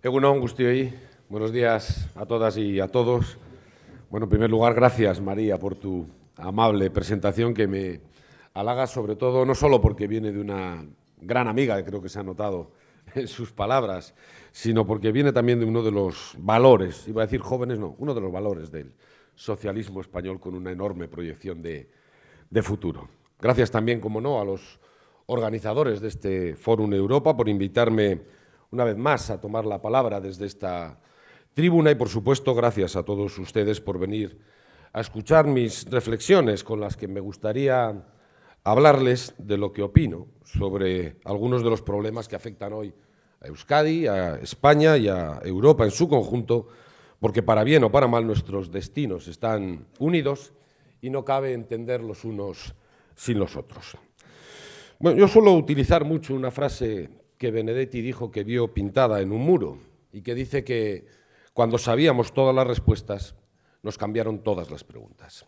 Egunon Gustioy, buenos días a todas y a todos. Bueno, en primer lugar, gracias María por tu amable presentación que me halaga sobre todo, no solo porque viene de una gran amiga, que creo que se ha notado en sus palabras, sino porque viene también de uno de los valores, iba a decir jóvenes, no, uno de los valores del socialismo español con una enorme proyección de, de futuro. Gracias también, como no, a los organizadores de este Fórum Europa por invitarme una vez más a tomar la palabra desde esta tribuna y por supuesto gracias a todos ustedes por venir a escuchar mis reflexiones con las que me gustaría hablarles de lo que opino sobre algunos de los problemas que afectan hoy a Euskadi, a España y a Europa en su conjunto, porque para bien o para mal nuestros destinos están unidos y no cabe entender los unos sin los otros. Bueno, yo suelo utilizar mucho una frase que Benedetti dijo que vio pintada en un muro y que dice que cuando sabíamos todas las respuestas, nos cambiaron todas las preguntas.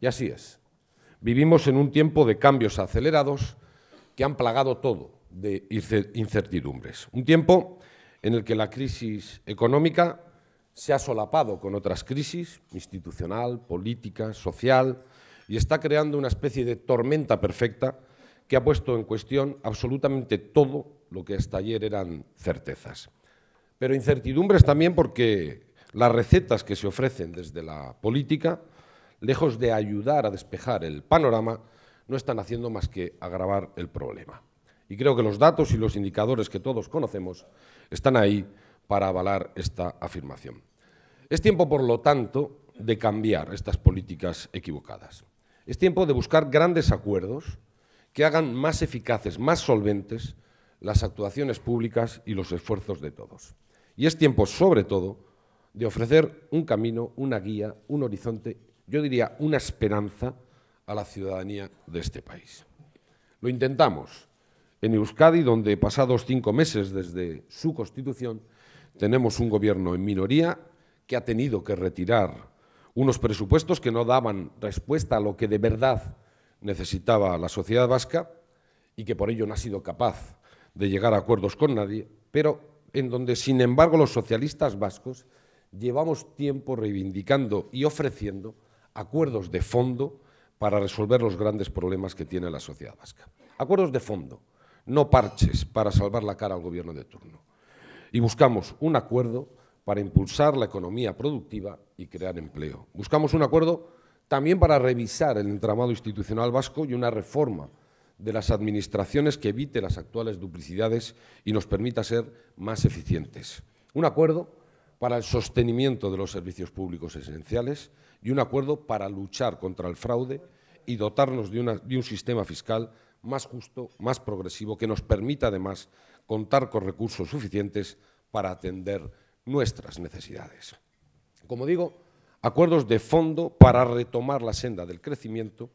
Y así es. Vivimos en un tiempo de cambios acelerados que han plagado todo de incertidumbres. Un tiempo en el que la crisis económica se ha solapado con otras crisis, institucional, política, social, y está creando una especie de tormenta perfecta que ha puesto en cuestión absolutamente todo lo que hasta ayer eran certezas. Pero incertidumbres también porque las recetas que se ofrecen desde la política, lejos de ayudar a despejar el panorama, no están haciendo más que agravar el problema. Y creo que los datos y los indicadores que todos conocemos están ahí para avalar esta afirmación. Es tiempo, por lo tanto, de cambiar estas políticas equivocadas. Es tiempo de buscar grandes acuerdos que hagan más eficaces, más solventes las actuaciones públicas y los esfuerzos de todos. Y es tiempo, sobre todo, de ofrecer un camino, una guía, un horizonte, yo diría una esperanza a la ciudadanía de este país. Lo intentamos. En Euskadi, donde pasados cinco meses desde su constitución, tenemos un gobierno en minoría que ha tenido que retirar unos presupuestos que no daban respuesta a lo que de verdad necesitaba la sociedad vasca y que por ello no ha sido capaz de llegar a acuerdos con nadie, pero en donde, sin embargo, los socialistas vascos llevamos tiempo reivindicando y ofreciendo acuerdos de fondo para resolver los grandes problemas que tiene la sociedad vasca. Acuerdos de fondo, no parches para salvar la cara al gobierno de turno. Y buscamos un acuerdo para impulsar la economía productiva y crear empleo. Buscamos un acuerdo también para revisar el entramado institucional vasco y una reforma de las administraciones que evite las actuales duplicidades y nos permita ser más eficientes. Un acuerdo para el sostenimiento de los servicios públicos esenciales y un acuerdo para luchar contra el fraude y dotarnos de, de un sistema fiscal más justo, más progresivo, que nos permita además contar con recursos suficientes para atender nuestras necesidades. Como digo, acuerdos de fondo para retomar la senda del crecimiento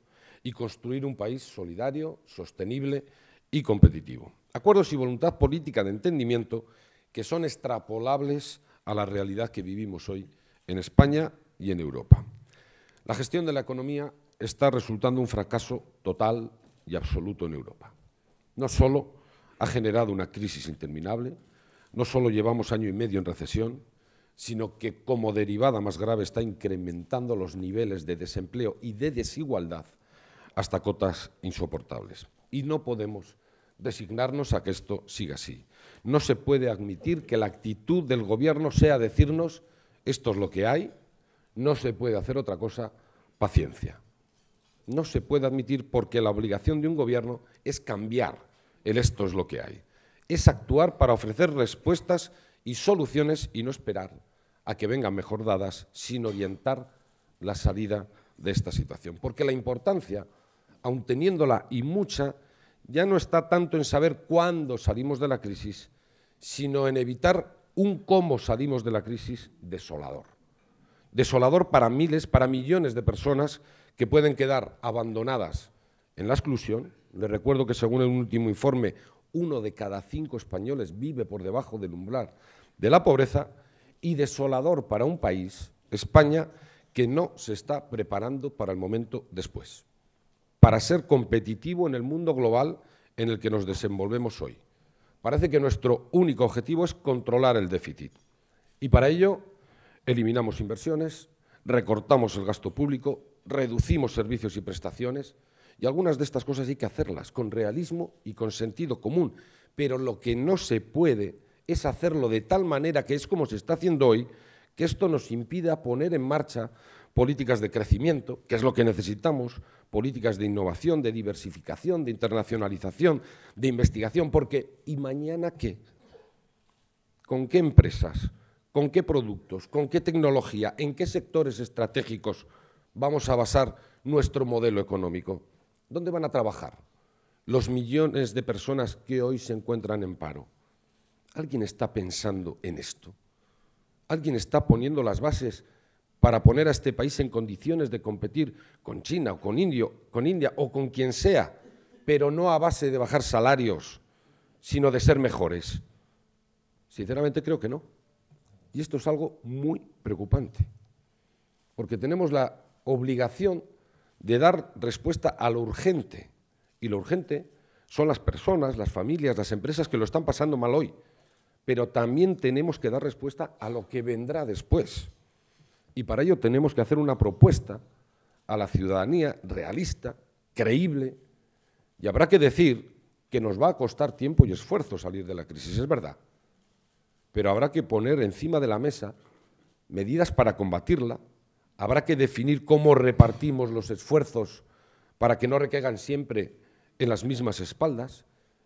y construir un país solidario, sostenible y competitivo. Acuerdos y voluntad política de entendimiento que son extrapolables a la realidad que vivimos hoy en España y en Europa. La gestión de la economía está resultando un fracaso total y absoluto en Europa. No solo ha generado una crisis interminable, no solo llevamos año y medio en recesión, sino que como derivada más grave está incrementando los niveles de desempleo y de desigualdad hasta cotas insoportables. Y no podemos designarnos a que esto siga así. No se puede admitir que la actitud del Gobierno sea decirnos esto es lo que hay, no se puede hacer otra cosa, paciencia. No se puede admitir porque la obligación de un Gobierno es cambiar el esto es lo que hay. Es actuar para ofrecer respuestas y soluciones y no esperar a que vengan mejor dadas, sin orientar la salida de esta situación. Porque la importancia aun teniéndola y mucha, ya no está tanto en saber cuándo salimos de la crisis, sino en evitar un cómo salimos de la crisis desolador. Desolador para miles, para millones de personas que pueden quedar abandonadas en la exclusión. Les recuerdo que según el último informe, uno de cada cinco españoles vive por debajo del umbral de la pobreza y desolador para un país, España, que no se está preparando para el momento después para ser competitivo en el mundo global en el que nos desenvolvemos hoy. Parece que nuestro único objetivo es controlar el déficit. Y para ello eliminamos inversiones, recortamos el gasto público, reducimos servicios y prestaciones. Y algunas de estas cosas hay que hacerlas con realismo y con sentido común. Pero lo que no se puede es hacerlo de tal manera que es como se está haciendo hoy, que esto nos impida poner en marcha políticas de crecimiento, que es lo que necesitamos, políticas de innovación, de diversificación, de internacionalización, de investigación, porque ¿y mañana qué? ¿Con qué empresas? ¿Con qué productos? ¿Con qué tecnología? ¿En qué sectores estratégicos vamos a basar nuestro modelo económico? ¿Dónde van a trabajar los millones de personas que hoy se encuentran en paro? ¿Alguien está pensando en esto? ¿Alguien está poniendo las bases para poner a este país en condiciones de competir con China o con, con India o con quien sea, pero no a base de bajar salarios, sino de ser mejores. Sinceramente creo que no. Y esto es algo muy preocupante, porque tenemos la obligación de dar respuesta a lo urgente. Y lo urgente son las personas, las familias, las empresas que lo están pasando mal hoy. Pero también tenemos que dar respuesta a lo que vendrá después. Y para ello tenemos que hacer una propuesta a la ciudadanía realista, creíble, y habrá que decir que nos va a costar tiempo y esfuerzo salir de la crisis, es verdad, pero habrá que poner encima de la mesa medidas para combatirla, habrá que definir cómo repartimos los esfuerzos para que no recaigan siempre en las mismas espaldas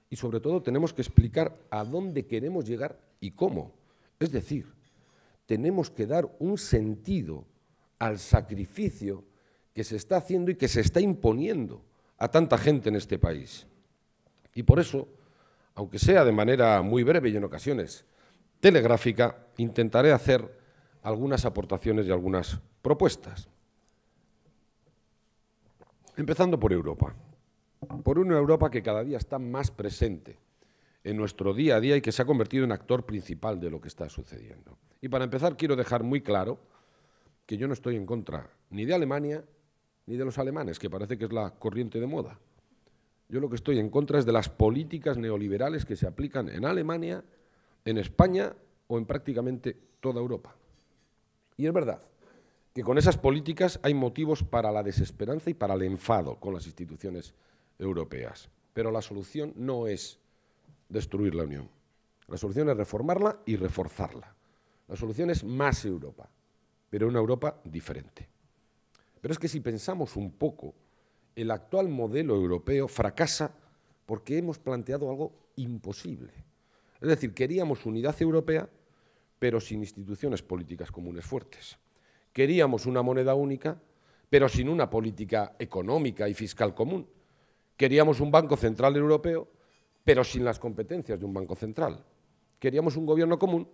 y sobre todo tenemos que explicar a dónde queremos llegar y cómo. Es decir, tenemos que dar un sentido al sacrificio que se está haciendo y que se está imponiendo a tanta gente en este país. Y por eso, aunque sea de manera muy breve y en ocasiones telegráfica, intentaré hacer algunas aportaciones y algunas propuestas. Empezando por Europa. Por una Europa que cada día está más presente en nuestro día a día y que se ha convertido en actor principal de lo que está sucediendo. Y para empezar, quiero dejar muy claro que yo no estoy en contra ni de Alemania ni de los alemanes, que parece que es la corriente de moda. Yo lo que estoy en contra es de las políticas neoliberales que se aplican en Alemania, en España o en prácticamente toda Europa. Y es verdad que con esas políticas hay motivos para la desesperanza y para el enfado con las instituciones europeas. Pero la solución no es destruir la Unión. La solución es reformarla y reforzarla. La solución es más Europa, pero una Europa diferente. Pero es que si pensamos un poco, el actual modelo europeo fracasa porque hemos planteado algo imposible. Es decir, queríamos unidad europea, pero sin instituciones políticas comunes fuertes. Queríamos una moneda única, pero sin una política económica y fiscal común. Queríamos un Banco Central Europeo, pero sin las competencias de un Banco Central. Queríamos un gobierno común,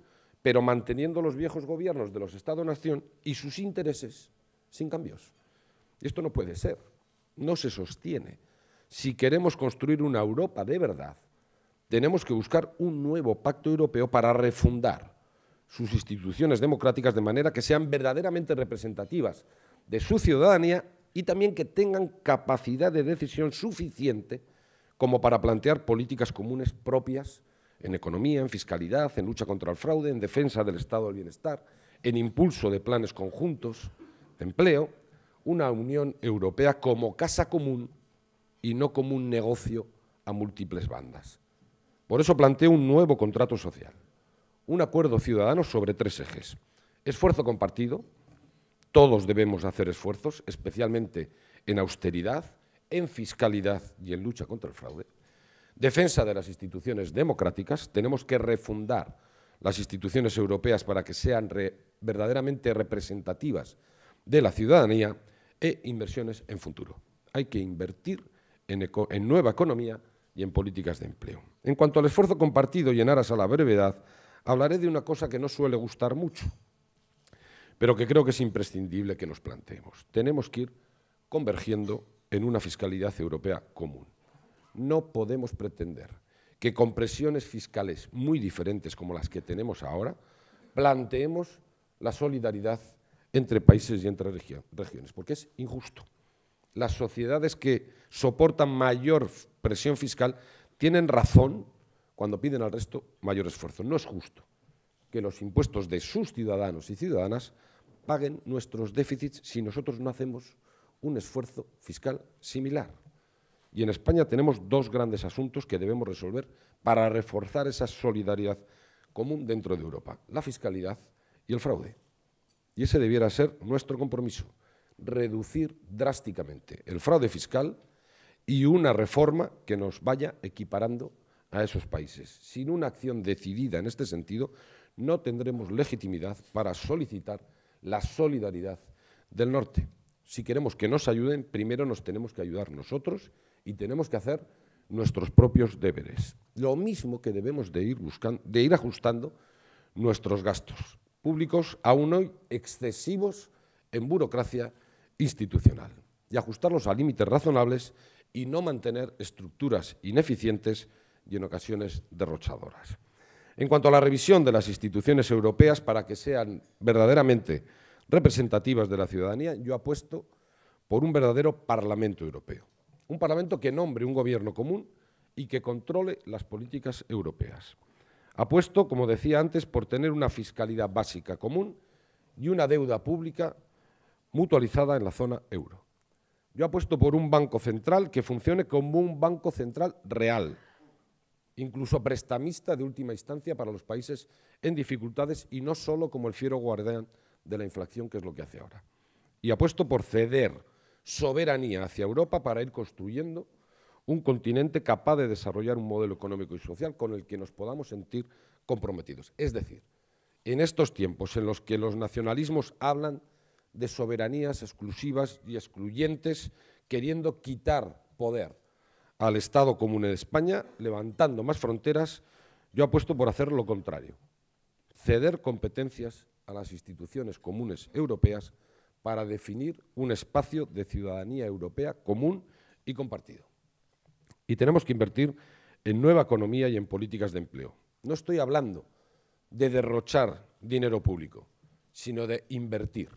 pero manteniendo los viejos gobiernos de los estados nación y sus intereses sin cambios. Esto no puede ser, no se sostiene. Si queremos construir una Europa de verdad, tenemos que buscar un nuevo pacto europeo para refundar sus instituciones democráticas de manera que sean verdaderamente representativas de su ciudadanía y también que tengan capacidad de decisión suficiente como para plantear políticas comunes propias en economía, en fiscalidad, en lucha contra el fraude, en defensa del estado del bienestar, en impulso de planes conjuntos de empleo, una Unión Europea como casa común y no como un negocio a múltiples bandas. Por eso planteo un nuevo contrato social, un acuerdo ciudadano sobre tres ejes. Esfuerzo compartido, todos debemos hacer esfuerzos, especialmente en austeridad, en fiscalidad y en lucha contra el fraude defensa de las instituciones democráticas, tenemos que refundar las instituciones europeas para que sean verdaderamente representativas de la ciudadanía e inversiones en futuro. Hay que invertir en, en nueva economía y en políticas de empleo. En cuanto al esfuerzo compartido y en aras a la brevedad, hablaré de una cosa que no suele gustar mucho, pero que creo que es imprescindible que nos planteemos. Tenemos que ir convergiendo en una fiscalidad europea común. No podemos pretender que con presiones fiscales muy diferentes como las que tenemos ahora, planteemos la solidaridad entre países y entre regiones, porque es injusto. Las sociedades que soportan mayor presión fiscal tienen razón cuando piden al resto mayor esfuerzo. No es justo que los impuestos de sus ciudadanos y ciudadanas paguen nuestros déficits si nosotros no hacemos un esfuerzo fiscal similar. Y en España tenemos dos grandes asuntos que debemos resolver para reforzar esa solidaridad común dentro de Europa, la fiscalidad y el fraude. Y ese debiera ser nuestro compromiso, reducir drásticamente el fraude fiscal y una reforma que nos vaya equiparando a esos países. Sin una acción decidida en este sentido, no tendremos legitimidad para solicitar la solidaridad del norte. Si queremos que nos ayuden, primero nos tenemos que ayudar nosotros y tenemos que hacer nuestros propios deberes. Lo mismo que debemos de ir, de ir ajustando nuestros gastos públicos, aún hoy excesivos en burocracia institucional, y ajustarlos a límites razonables y no mantener estructuras ineficientes y en ocasiones derrochadoras. En cuanto a la revisión de las instituciones europeas para que sean verdaderamente representativas de la ciudadanía, yo apuesto por un verdadero Parlamento Europeo, un Parlamento que nombre un gobierno común y que controle las políticas europeas. Apuesto, como decía antes, por tener una fiscalidad básica común y una deuda pública mutualizada en la zona euro. Yo apuesto por un banco central que funcione como un banco central real, incluso prestamista de última instancia para los países en dificultades y no solo como el fiero guardián de la inflación, que es lo que hace ahora. Y apuesto por ceder soberanía hacia Europa para ir construyendo un continente capaz de desarrollar un modelo económico y social con el que nos podamos sentir comprometidos. Es decir, en estos tiempos en los que los nacionalismos hablan de soberanías exclusivas y excluyentes, queriendo quitar poder al Estado común de España, levantando más fronteras, yo apuesto por hacer lo contrario, ceder competencias a las instituciones comunes europeas para definir un espacio de ciudadanía europea común y compartido. Y tenemos que invertir en nueva economía y en políticas de empleo. No estoy hablando de derrochar dinero público, sino de invertir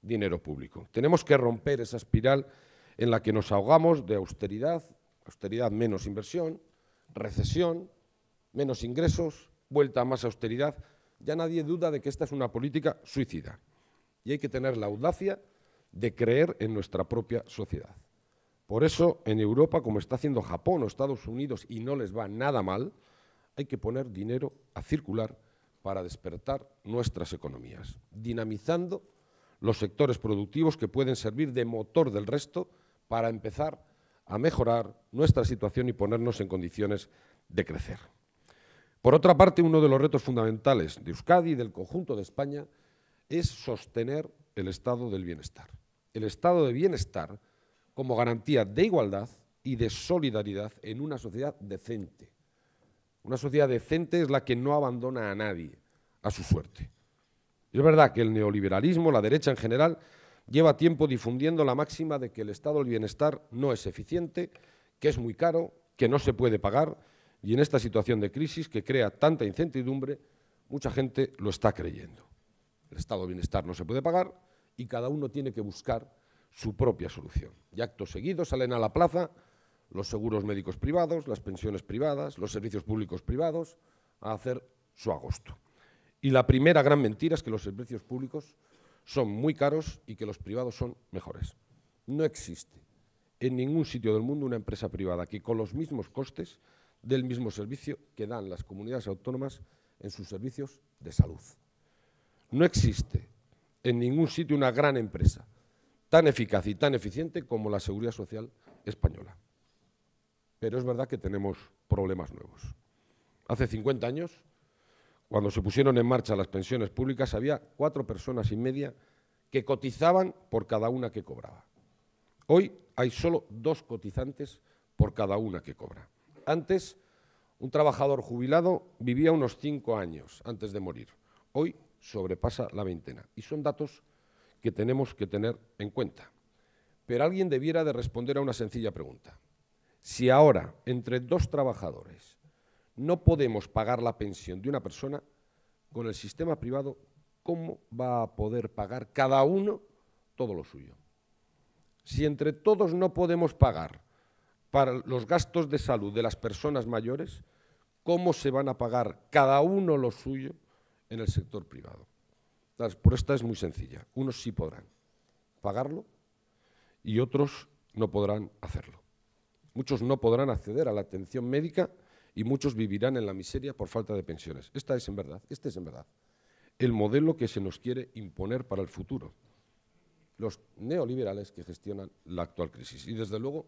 dinero público. Tenemos que romper esa espiral en la que nos ahogamos de austeridad, austeridad menos inversión, recesión, menos ingresos, vuelta a más austeridad. Ya nadie duda de que esta es una política suicida. Y hay que tener la audacia de creer en nuestra propia sociedad. Por eso, en Europa, como está haciendo Japón o Estados Unidos y no les va nada mal, hay que poner dinero a circular para despertar nuestras economías, dinamizando los sectores productivos que pueden servir de motor del resto para empezar a mejorar nuestra situación y ponernos en condiciones de crecer. Por otra parte, uno de los retos fundamentales de Euskadi y del conjunto de España es sostener el estado del bienestar. El estado de bienestar como garantía de igualdad y de solidaridad en una sociedad decente. Una sociedad decente es la que no abandona a nadie a su suerte. Y es verdad que el neoliberalismo, la derecha en general, lleva tiempo difundiendo la máxima de que el estado del bienestar no es eficiente, que es muy caro, que no se puede pagar y en esta situación de crisis que crea tanta incertidumbre, mucha gente lo está creyendo el estado de bienestar no se puede pagar y cada uno tiene que buscar su propia solución. Y acto seguido salen a la plaza los seguros médicos privados, las pensiones privadas, los servicios públicos privados, a hacer su agosto. Y la primera gran mentira es que los servicios públicos son muy caros y que los privados son mejores. No existe en ningún sitio del mundo una empresa privada que con los mismos costes del mismo servicio que dan las comunidades autónomas en sus servicios de salud. No existe en ningún sitio una gran empresa tan eficaz y tan eficiente como la Seguridad Social española. Pero es verdad que tenemos problemas nuevos. Hace 50 años, cuando se pusieron en marcha las pensiones públicas, había cuatro personas y media que cotizaban por cada una que cobraba. Hoy hay solo dos cotizantes por cada una que cobra. Antes, un trabajador jubilado vivía unos cinco años antes de morir. Hoy sobrepasa la veintena. Y son datos que tenemos que tener en cuenta. Pero alguien debiera de responder a una sencilla pregunta. Si ahora, entre dos trabajadores, no podemos pagar la pensión de una persona, con el sistema privado, ¿cómo va a poder pagar cada uno todo lo suyo? Si entre todos no podemos pagar para los gastos de salud de las personas mayores, ¿cómo se van a pagar cada uno lo suyo? en el sector privado. Por esta es muy sencilla. Unos sí podrán pagarlo y otros no podrán hacerlo. Muchos no podrán acceder a la atención médica y muchos vivirán en la miseria por falta de pensiones. Esta es en verdad, este es en verdad el modelo que se nos quiere imponer para el futuro. Los neoliberales que gestionan la actual crisis. Y desde luego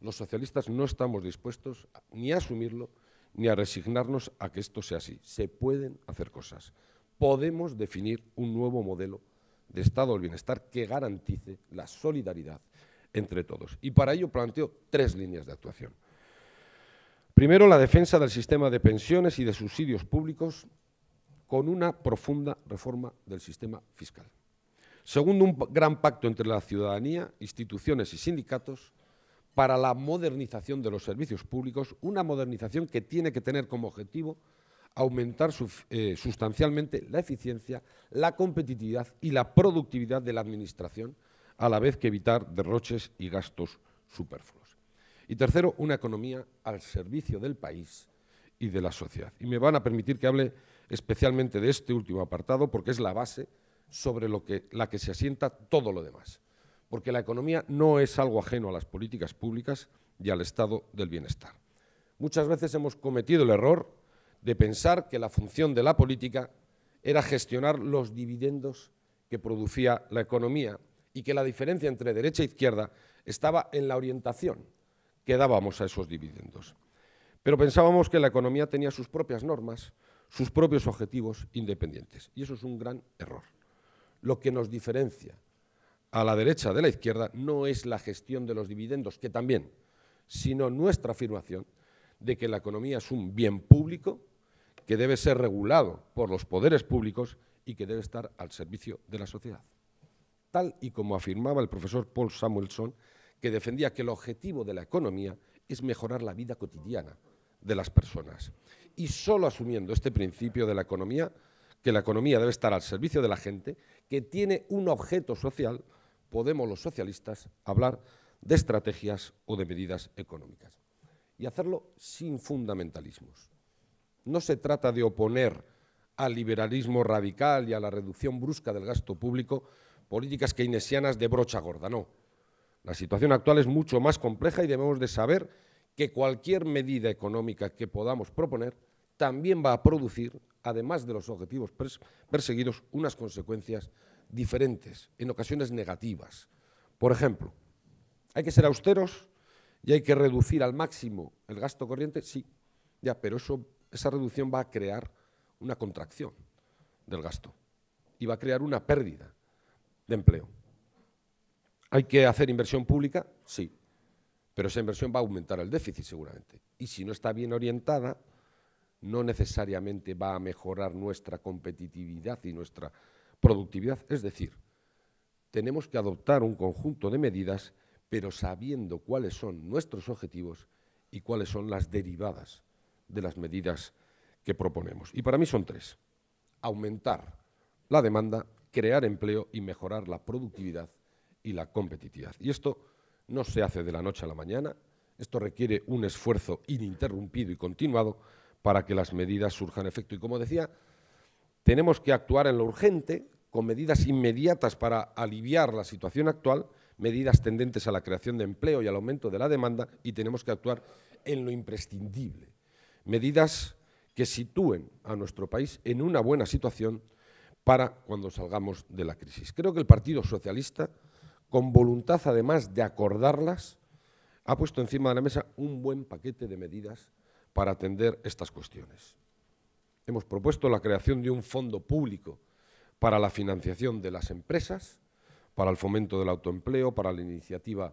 los socialistas no estamos dispuestos ni a asumirlo ni a resignarnos a que esto sea así. Se pueden hacer cosas. Podemos definir un nuevo modelo de Estado del Bienestar que garantice la solidaridad entre todos. Y para ello planteo tres líneas de actuación. Primero, la defensa del sistema de pensiones y de subsidios públicos con una profunda reforma del sistema fiscal. Segundo, un gran pacto entre la ciudadanía, instituciones y sindicatos para la modernización de los servicios públicos, una modernización que tiene que tener como objetivo aumentar eh, sustancialmente la eficiencia, la competitividad y la productividad de la Administración, a la vez que evitar derroches y gastos superfluos. Y tercero, una economía al servicio del país y de la sociedad. Y me van a permitir que hable especialmente de este último apartado porque es la base sobre la que se asienta todo lo demás porque la economía no es algo ajeno a las políticas públicas y al estado del bienestar. Muchas veces hemos cometido el error de pensar que la función de la política era gestionar los dividendos que producía la economía y que la diferencia entre derecha e izquierda estaba en la orientación que dábamos a esos dividendos. Pero pensábamos que la economía tenía sus propias normas, sus propios objetivos independientes. Y eso es un gran error. Lo que nos diferencia a la derecha de la izquierda no es la gestión de los dividendos, que también, sino nuestra afirmación de que la economía es un bien público que debe ser regulado por los poderes públicos y que debe estar al servicio de la sociedad. Tal y como afirmaba el profesor Paul Samuelson, que defendía que el objetivo de la economía es mejorar la vida cotidiana de las personas. Y solo asumiendo este principio de la economía, que la economía debe estar al servicio de la gente, que tiene un objeto social, podemos los socialistas hablar de estrategias o de medidas económicas y hacerlo sin fundamentalismos. No se trata de oponer al liberalismo radical y a la reducción brusca del gasto público políticas keynesianas de brocha gorda, no. La situación actual es mucho más compleja y debemos de saber que cualquier medida económica que podamos proponer también va a producir, además de los objetivos perseguidos, unas consecuencias diferentes, en ocasiones negativas. Por ejemplo, ¿hay que ser austeros y hay que reducir al máximo el gasto corriente? Sí, ya, pero eso, esa reducción va a crear una contracción del gasto y va a crear una pérdida de empleo. ¿Hay que hacer inversión pública? Sí, pero esa inversión va a aumentar el déficit seguramente. Y si no está bien orientada, no necesariamente va a mejorar nuestra competitividad y nuestra productividad. Es decir, tenemos que adoptar un conjunto de medidas, pero sabiendo cuáles son nuestros objetivos y cuáles son las derivadas de las medidas que proponemos. Y para mí son tres. Aumentar la demanda, crear empleo y mejorar la productividad y la competitividad. Y esto no se hace de la noche a la mañana, esto requiere un esfuerzo ininterrumpido y continuado para que las medidas surjan efecto. Y como decía, tenemos que actuar en lo urgente, con medidas inmediatas para aliviar la situación actual, medidas tendentes a la creación de empleo y al aumento de la demanda y tenemos que actuar en lo imprescindible. Medidas que sitúen a nuestro país en una buena situación para cuando salgamos de la crisis. Creo que el Partido Socialista, con voluntad además de acordarlas, ha puesto encima de la mesa un buen paquete de medidas para atender estas cuestiones. Hemos propuesto la creación de un fondo público para la financiación de las empresas, para el fomento del autoempleo, para la iniciativa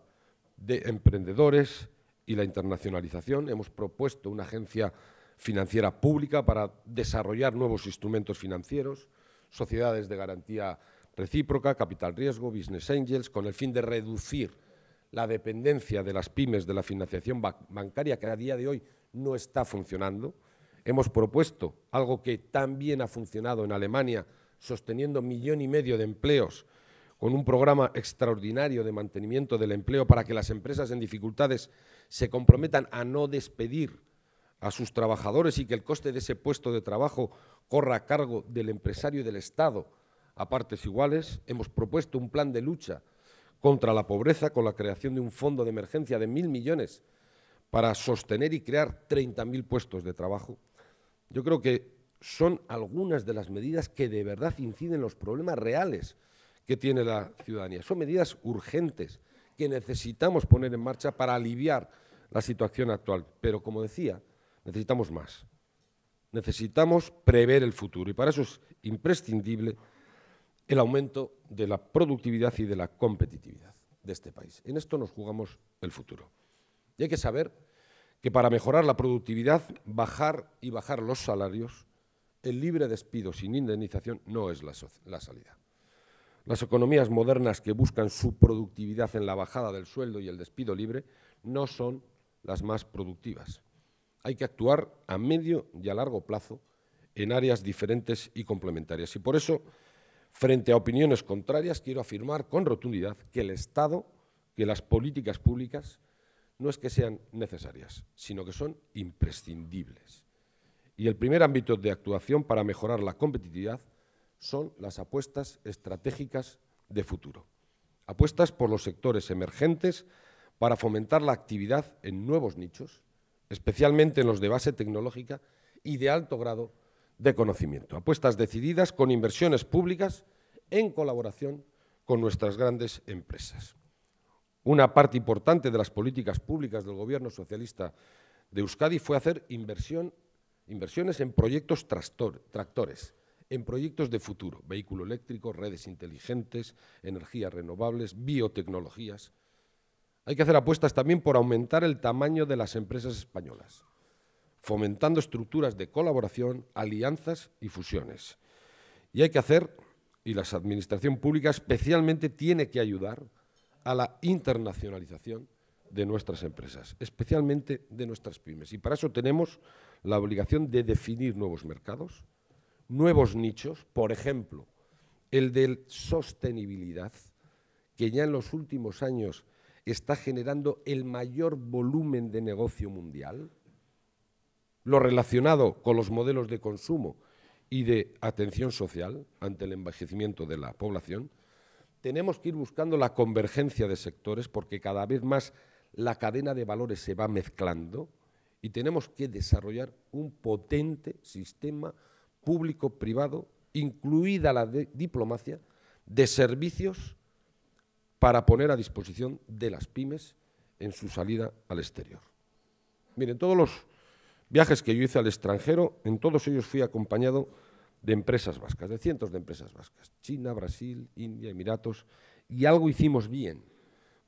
de emprendedores y la internacionalización. Hemos propuesto una agencia financiera pública para desarrollar nuevos instrumentos financieros, sociedades de garantía recíproca, capital riesgo, business angels, con el fin de reducir la dependencia de las pymes de la financiación bancaria, que a día de hoy no está funcionando. Hemos propuesto algo que también ha funcionado en Alemania, sosteniendo millón y medio de empleos con un programa extraordinario de mantenimiento del empleo para que las empresas en dificultades se comprometan a no despedir a sus trabajadores y que el coste de ese puesto de trabajo corra a cargo del empresario y del Estado a partes iguales, hemos propuesto un plan de lucha contra la pobreza con la creación de un fondo de emergencia de mil millones para sostener y crear 30.000 puestos de trabajo. Yo creo que son algunas de las medidas que de verdad inciden en los problemas reales que tiene la ciudadanía. Son medidas urgentes que necesitamos poner en marcha para aliviar la situación actual. Pero, como decía, necesitamos más. Necesitamos prever el futuro y para eso es imprescindible el aumento de la productividad y de la competitividad de este país. En esto nos jugamos el futuro. Y hay que saber que para mejorar la productividad, bajar y bajar los salarios el libre despido sin indemnización no es la, salida. Las economías modernas que buscan su productividad en la bajada del sueldo y el despido libre no son las más productivas. Hay que actuar a medio y a largo plazo en áreas diferentes y complementarias. Y por eso, frente a opiniones contrarias, quiero afirmar con rotundidad que el Estado, que las políticas públicas, no es que sean necesarias, sino que son imprescindibles. Y el primer ámbito de actuación para mejorar la competitividad son las apuestas estratégicas de futuro. Apuestas por los sectores emergentes para fomentar la actividad en nuevos nichos, especialmente en los de base tecnológica y de alto grado de conocimiento. Apuestas decididas con inversiones públicas en colaboración con nuestras grandes empresas. Una parte importante de las políticas públicas del Gobierno socialista de Euskadi fue hacer inversión Inversiones en proyectos tractores, en proyectos de futuro, vehículo eléctrico, redes inteligentes, energías renovables, biotecnologías. Hay que hacer apuestas también por aumentar el tamaño de las empresas españolas, fomentando estructuras de colaboración, alianzas y fusiones. Y hay que hacer, y la administración pública especialmente tiene que ayudar a la internacionalización de nuestras empresas, especialmente de nuestras pymes. Y para eso tenemos la obligación de definir nuevos mercados, nuevos nichos, por ejemplo, el de sostenibilidad, que ya en los últimos años está generando el mayor volumen de negocio mundial, lo relacionado con los modelos de consumo y de atención social ante el envejecimiento de la población, tenemos que ir buscando la convergencia de sectores porque cada vez más la cadena de valores se va mezclando, y tenemos que desarrollar un potente sistema público-privado, incluida la diplomacia, de servicios para poner a disposición de las pymes en su salida al exterior. Miren, todos los viajes que yo hice al extranjero, en todos ellos fui acompañado de empresas vascas, de cientos de empresas vascas, China, Brasil, India, Emiratos, y algo hicimos bien,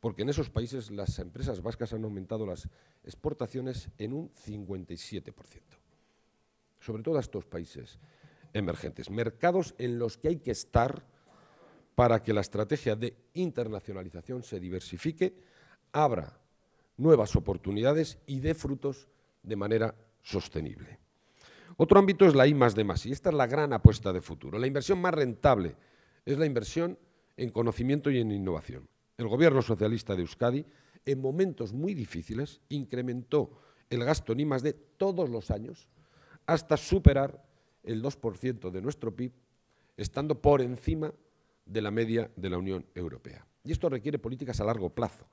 porque en esos países las empresas vascas han aumentado las exportaciones en un 57%, sobre todo a estos países emergentes, mercados en los que hay que estar para que la estrategia de internacionalización se diversifique, abra nuevas oportunidades y dé frutos de manera sostenible. Otro ámbito es la I y esta es la gran apuesta de futuro. La inversión más rentable es la inversión en conocimiento y en innovación. El gobierno socialista de Euskadi, en momentos muy difíciles, incrementó el gasto en I+.D. todos los años hasta superar el 2% de nuestro PIB, estando por encima de la media de la Unión Europea. Y esto requiere políticas a largo plazo,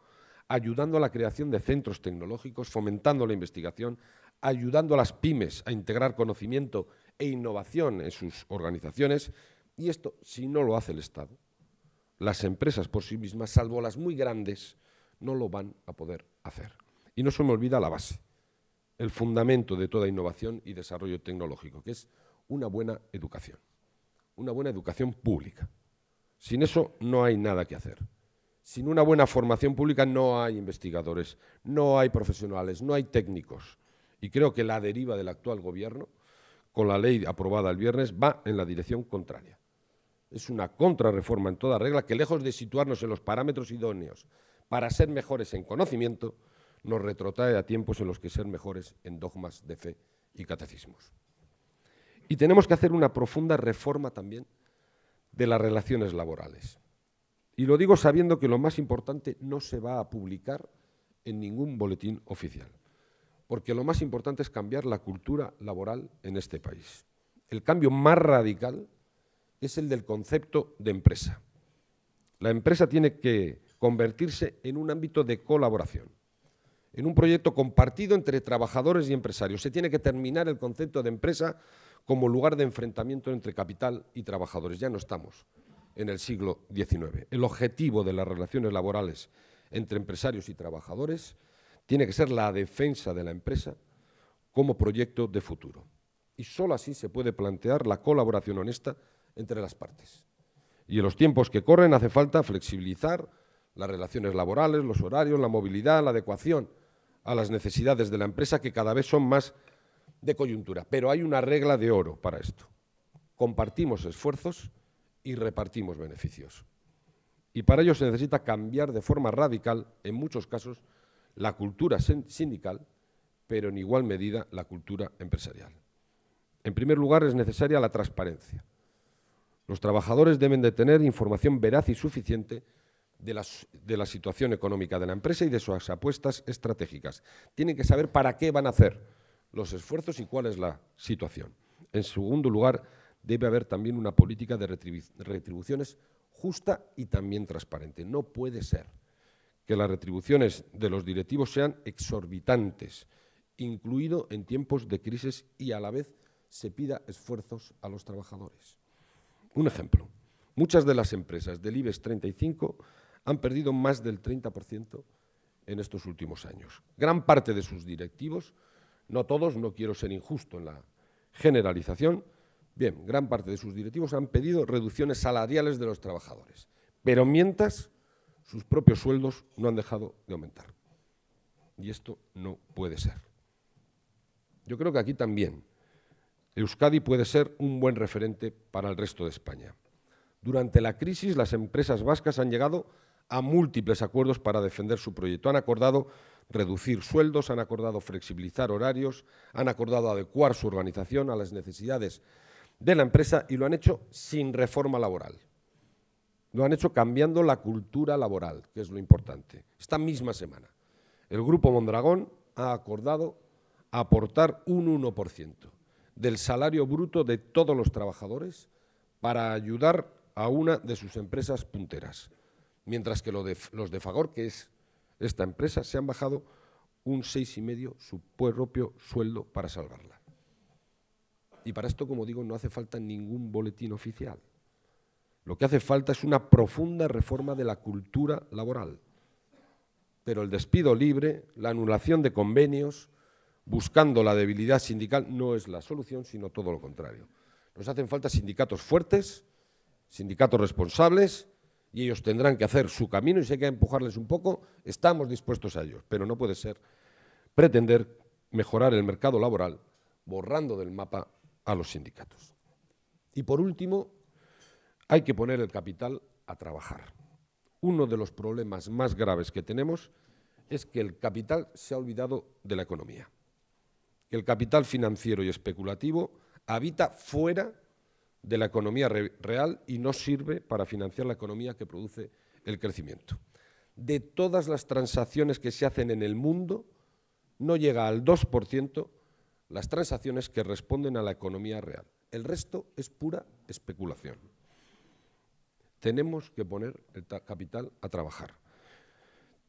ayudando a la creación de centros tecnológicos, fomentando la investigación, ayudando a las pymes a integrar conocimiento e innovación en sus organizaciones. Y esto, si no lo hace el Estado, las empresas por sí mismas, salvo las muy grandes, no lo van a poder hacer. Y no se me olvida la base, el fundamento de toda innovación y desarrollo tecnológico, que es una buena educación, una buena educación pública. Sin eso no hay nada que hacer. Sin una buena formación pública no hay investigadores, no hay profesionales, no hay técnicos. Y creo que la deriva del actual gobierno, con la ley aprobada el viernes, va en la dirección contraria es una contrarreforma en toda regla que lejos de situarnos en los parámetros idóneos para ser mejores en conocimiento, nos retrotrae a tiempos en los que ser mejores en dogmas de fe y catecismos. Y tenemos que hacer una profunda reforma también de las relaciones laborales. Y lo digo sabiendo que lo más importante no se va a publicar en ningún boletín oficial, porque lo más importante es cambiar la cultura laboral en este país. El cambio más radical es el del concepto de empresa. La empresa tiene que convertirse en un ámbito de colaboración, en un proyecto compartido entre trabajadores y empresarios. Se tiene que terminar el concepto de empresa como lugar de enfrentamiento entre capital y trabajadores. Ya no estamos en el siglo XIX. El objetivo de las relaciones laborales entre empresarios y trabajadores tiene que ser la defensa de la empresa como proyecto de futuro. Y solo así se puede plantear la colaboración honesta entre las partes. Y en los tiempos que corren hace falta flexibilizar las relaciones laborales, los horarios, la movilidad, la adecuación a las necesidades de la empresa que cada vez son más de coyuntura. Pero hay una regla de oro para esto. Compartimos esfuerzos y repartimos beneficios. Y para ello se necesita cambiar de forma radical, en muchos casos, la cultura sindical, pero en igual medida la cultura empresarial. En primer lugar, es necesaria la transparencia. Los trabajadores deben de tener información veraz y suficiente de la, situación económica de la empresa y de sus apuestas estratégicas. Tienen que saber para qué van a hacer los esfuerzos y cuál es la situación. En segundo lugar, debe haber también una política de retribuciones justa y también transparente. No puede ser que las retribuciones de los directivos sean exorbitantes, incluido en tiempos de crisis y a la vez se pida esfuerzos a los trabajadores. Un ejemplo, muchas de las empresas del IBEX 35 han perdido más del 30% en estos últimos años. Gran parte de sus directivos, no todos, no quiero ser injusto en la generalización, bien, gran parte de sus directivos han pedido reducciones salariales de los trabajadores, pero mientras sus propios sueldos no han dejado de aumentar. Y esto no puede ser. Yo creo que aquí también Euskadi puede ser un buen referente para el resto de España. Durante la crisis, las empresas vascas han llegado a múltiples acuerdos para defender su proyecto. Han acordado reducir sueldos, han acordado flexibilizar horarios, han acordado adecuar su organización a las necesidades de la empresa y lo han hecho sin reforma laboral. Lo han hecho cambiando la cultura laboral, que es lo importante. Esta misma semana, el Grupo Mondragón ha acordado aportar un 1% del salario bruto de todos los trabajadores para ayudar a una de sus empresas punteras, mientras que de, los de Fagor, que es esta empresa, se han bajado un seis y medio su propio sueldo para salvarla. Y para esto, como digo, no hace falta ningún boletín oficial. Lo que hace falta es una profunda reforma de la cultura laboral. Pero el despido libre, la anulación de convenios, buscando la debilidad sindical no es la solución, sino todo lo contrario. Nos hacen falta sindicatos fuertes, sindicatos responsables, y ellos tendrán que hacer su camino y si hay que empujarles un poco, estamos dispuestos a ellos. Pero no puede ser pretender mejorar el mercado laboral borrando del mapa a los sindicatos. Y por último, hay que poner el capital a trabajar. Uno de los problemas más graves que tenemos es que el capital se ha olvidado de la economía el capital financiero y especulativo habita fuera de la economía real y no sirve para financiar la economía que produce el crecimiento. De todas las transacciones que se hacen en el mundo, no llega al 2% las transacciones que responden a la economía real. El resto es pura especulación. Tenemos que poner el capital a trabajar.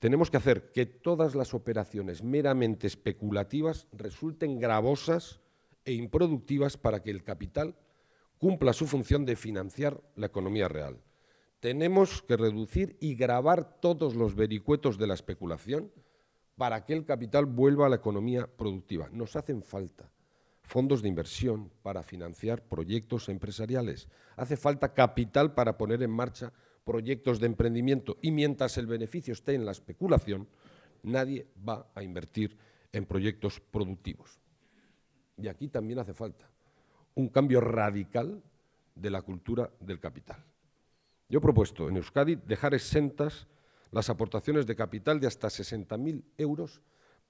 Tenemos que hacer que todas las operaciones meramente especulativas resulten gravosas e improductivas para que el capital cumpla su función de financiar la economía real. Tenemos que reducir y grabar todos los vericuetos de la especulación para que el capital vuelva a la economía productiva. Nos hacen falta fondos de inversión para financiar proyectos empresariales. Hace falta capital para poner en marcha proyectos de emprendimiento y mientras el beneficio esté en la especulación, nadie va a invertir en proyectos productivos. Y aquí también hace falta un cambio radical de la cultura del capital. Yo he propuesto en Euskadi dejar exentas las aportaciones de capital de hasta 60.000 euros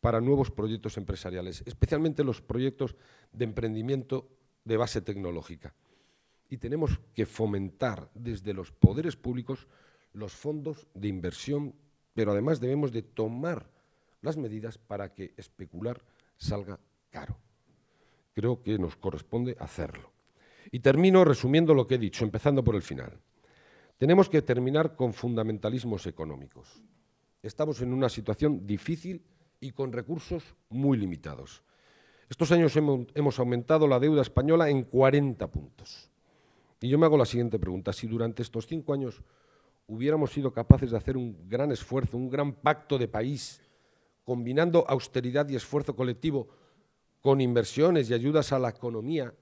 para nuevos proyectos empresariales, especialmente los proyectos de emprendimiento de base tecnológica y tenemos que fomentar desde los poderes públicos los fondos de inversión, pero además debemos de tomar las medidas para que especular salga caro. Creo que nos corresponde hacerlo. Y termino resumiendo lo que he dicho, empezando por el final. Tenemos que terminar con fundamentalismos económicos. Estamos en una situación difícil y con recursos muy limitados. Estos años hemos, aumentado la deuda española en 40 puntos. Y yo me hago la siguiente pregunta. Si durante estos cinco años hubiéramos sido capaces de hacer un gran esfuerzo, un gran pacto de país, combinando austeridad y esfuerzo colectivo con inversiones y ayudas a la economía,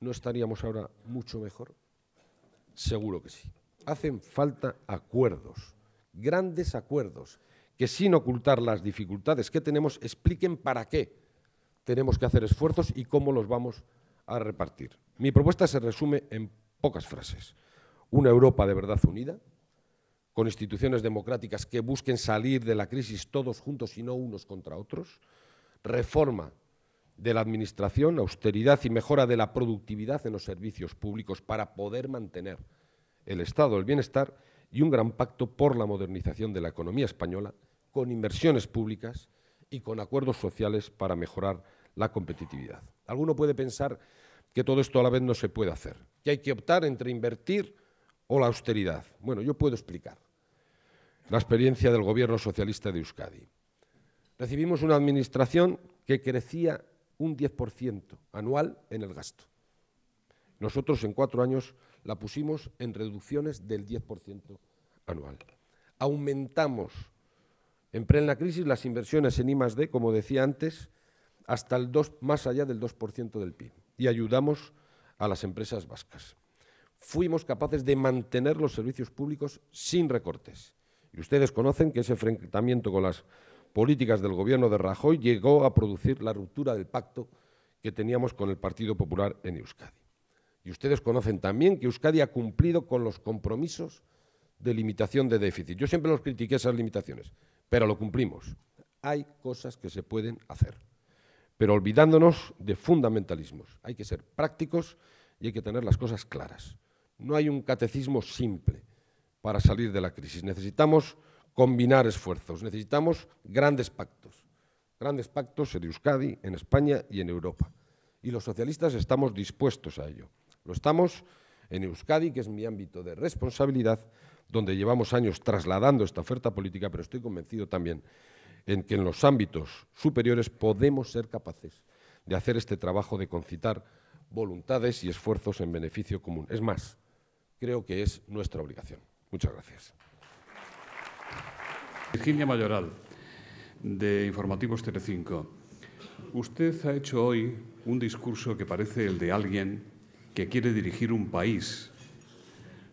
¿no estaríamos ahora mucho mejor? Seguro que sí. Hacen falta acuerdos, grandes acuerdos, que sin ocultar las dificultades que tenemos expliquen para qué tenemos que hacer esfuerzos y cómo los vamos a a repartir. Mi propuesta se resume en pocas frases. Una Europa de verdad unida, con instituciones democráticas que busquen salir de la crisis todos juntos y no unos contra otros, reforma de la administración, austeridad y mejora de la productividad en los servicios públicos para poder mantener el Estado, el bienestar y un gran pacto por la modernización de la economía española con inversiones públicas y con acuerdos sociales para mejorar la competitividad. Alguno puede pensar que todo esto a la vez no se puede hacer, que hay que optar entre invertir o la austeridad. Bueno, yo puedo explicar la experiencia del gobierno socialista de Euskadi. Recibimos una administración que crecía un 10% anual en el gasto. Nosotros en cuatro años la pusimos en reducciones del 10% anual. Aumentamos en plena crisis las inversiones en I+.D., como decía antes, hasta el 2, más allá del 2% del PIB y ayudamos a las empresas vascas. Fuimos capaces de mantener los servicios públicos sin recortes. Y ustedes conocen que ese enfrentamiento con las políticas del gobierno de Rajoy llegó a producir la ruptura del pacto que teníamos con el Partido Popular en Euskadi. Y ustedes conocen también que Euskadi ha cumplido con los compromisos de limitación de déficit. Yo siempre los critiqué esas limitaciones, pero lo cumplimos. Hay cosas que se pueden hacer pero olvidándonos de fundamentalismos. Hay que ser prácticos y hay que tener las cosas claras. No hay un catecismo simple para salir de la crisis. Necesitamos combinar esfuerzos, necesitamos grandes pactos. Grandes pactos en Euskadi, en España y en Europa. Y los socialistas estamos dispuestos a ello. Lo estamos en Euskadi, que es mi ámbito de responsabilidad, donde llevamos años trasladando esta oferta política, pero estoy convencido también en que en los ámbitos superiores podemos ser capaces de hacer este trabajo de concitar voluntades y esfuerzos en beneficio común. Es más, creo que es nuestra obligación. Muchas gracias. Virginia Mayoral, de Informativos 35. Usted ha hecho hoy un discurso que parece el de alguien que quiere dirigir un país.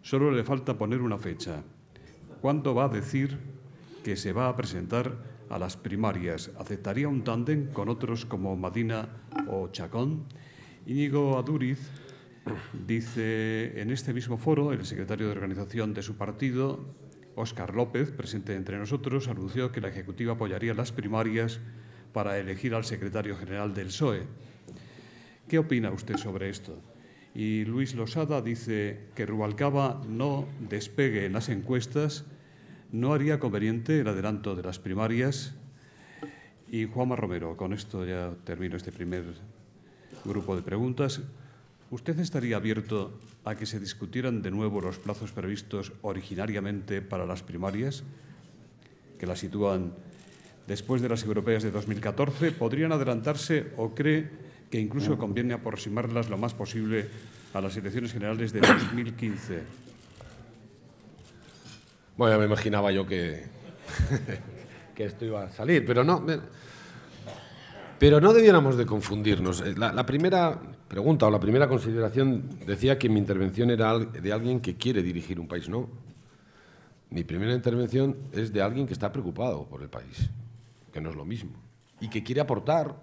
Solo le falta poner una fecha. ¿Cuándo va a decir que se va a presentar a las primarias. Aceptaría un tándem con otros como Madina o Chacón. Íñigo Aduriz dice en este mismo foro, el secretario de organización de su partido, Óscar López, presente entre nosotros, anunció que la Ejecutiva apoyaría las primarias para elegir al secretario general del PSOE. ¿Qué opina usted sobre esto? Y Luis Losada dice que Rubalcaba no despegue en las encuestas no haría conveniente el adelanto de las primarias. Y Juanma Romero, con esto ya termino este primer grupo de preguntas. ¿Usted estaría abierto a que se discutieran de nuevo los plazos previstos originariamente para las primarias, que las sitúan después de las europeas de 2014? ¿Podrían adelantarse o cree que incluso conviene aproximarlas lo más posible a las elecciones generales de 2015? Bueno, me imaginaba yo que, que esto iba a salir, pero no. Pero no debiéramos de confundirnos. Eh, la, la, primera pregunta o la primera consideración decía que mi intervención era de alguien que quiere dirigir un país. No. Mi primera intervención es de alguien que está preocupado por el país, que no es lo mismo, y que quiere aportar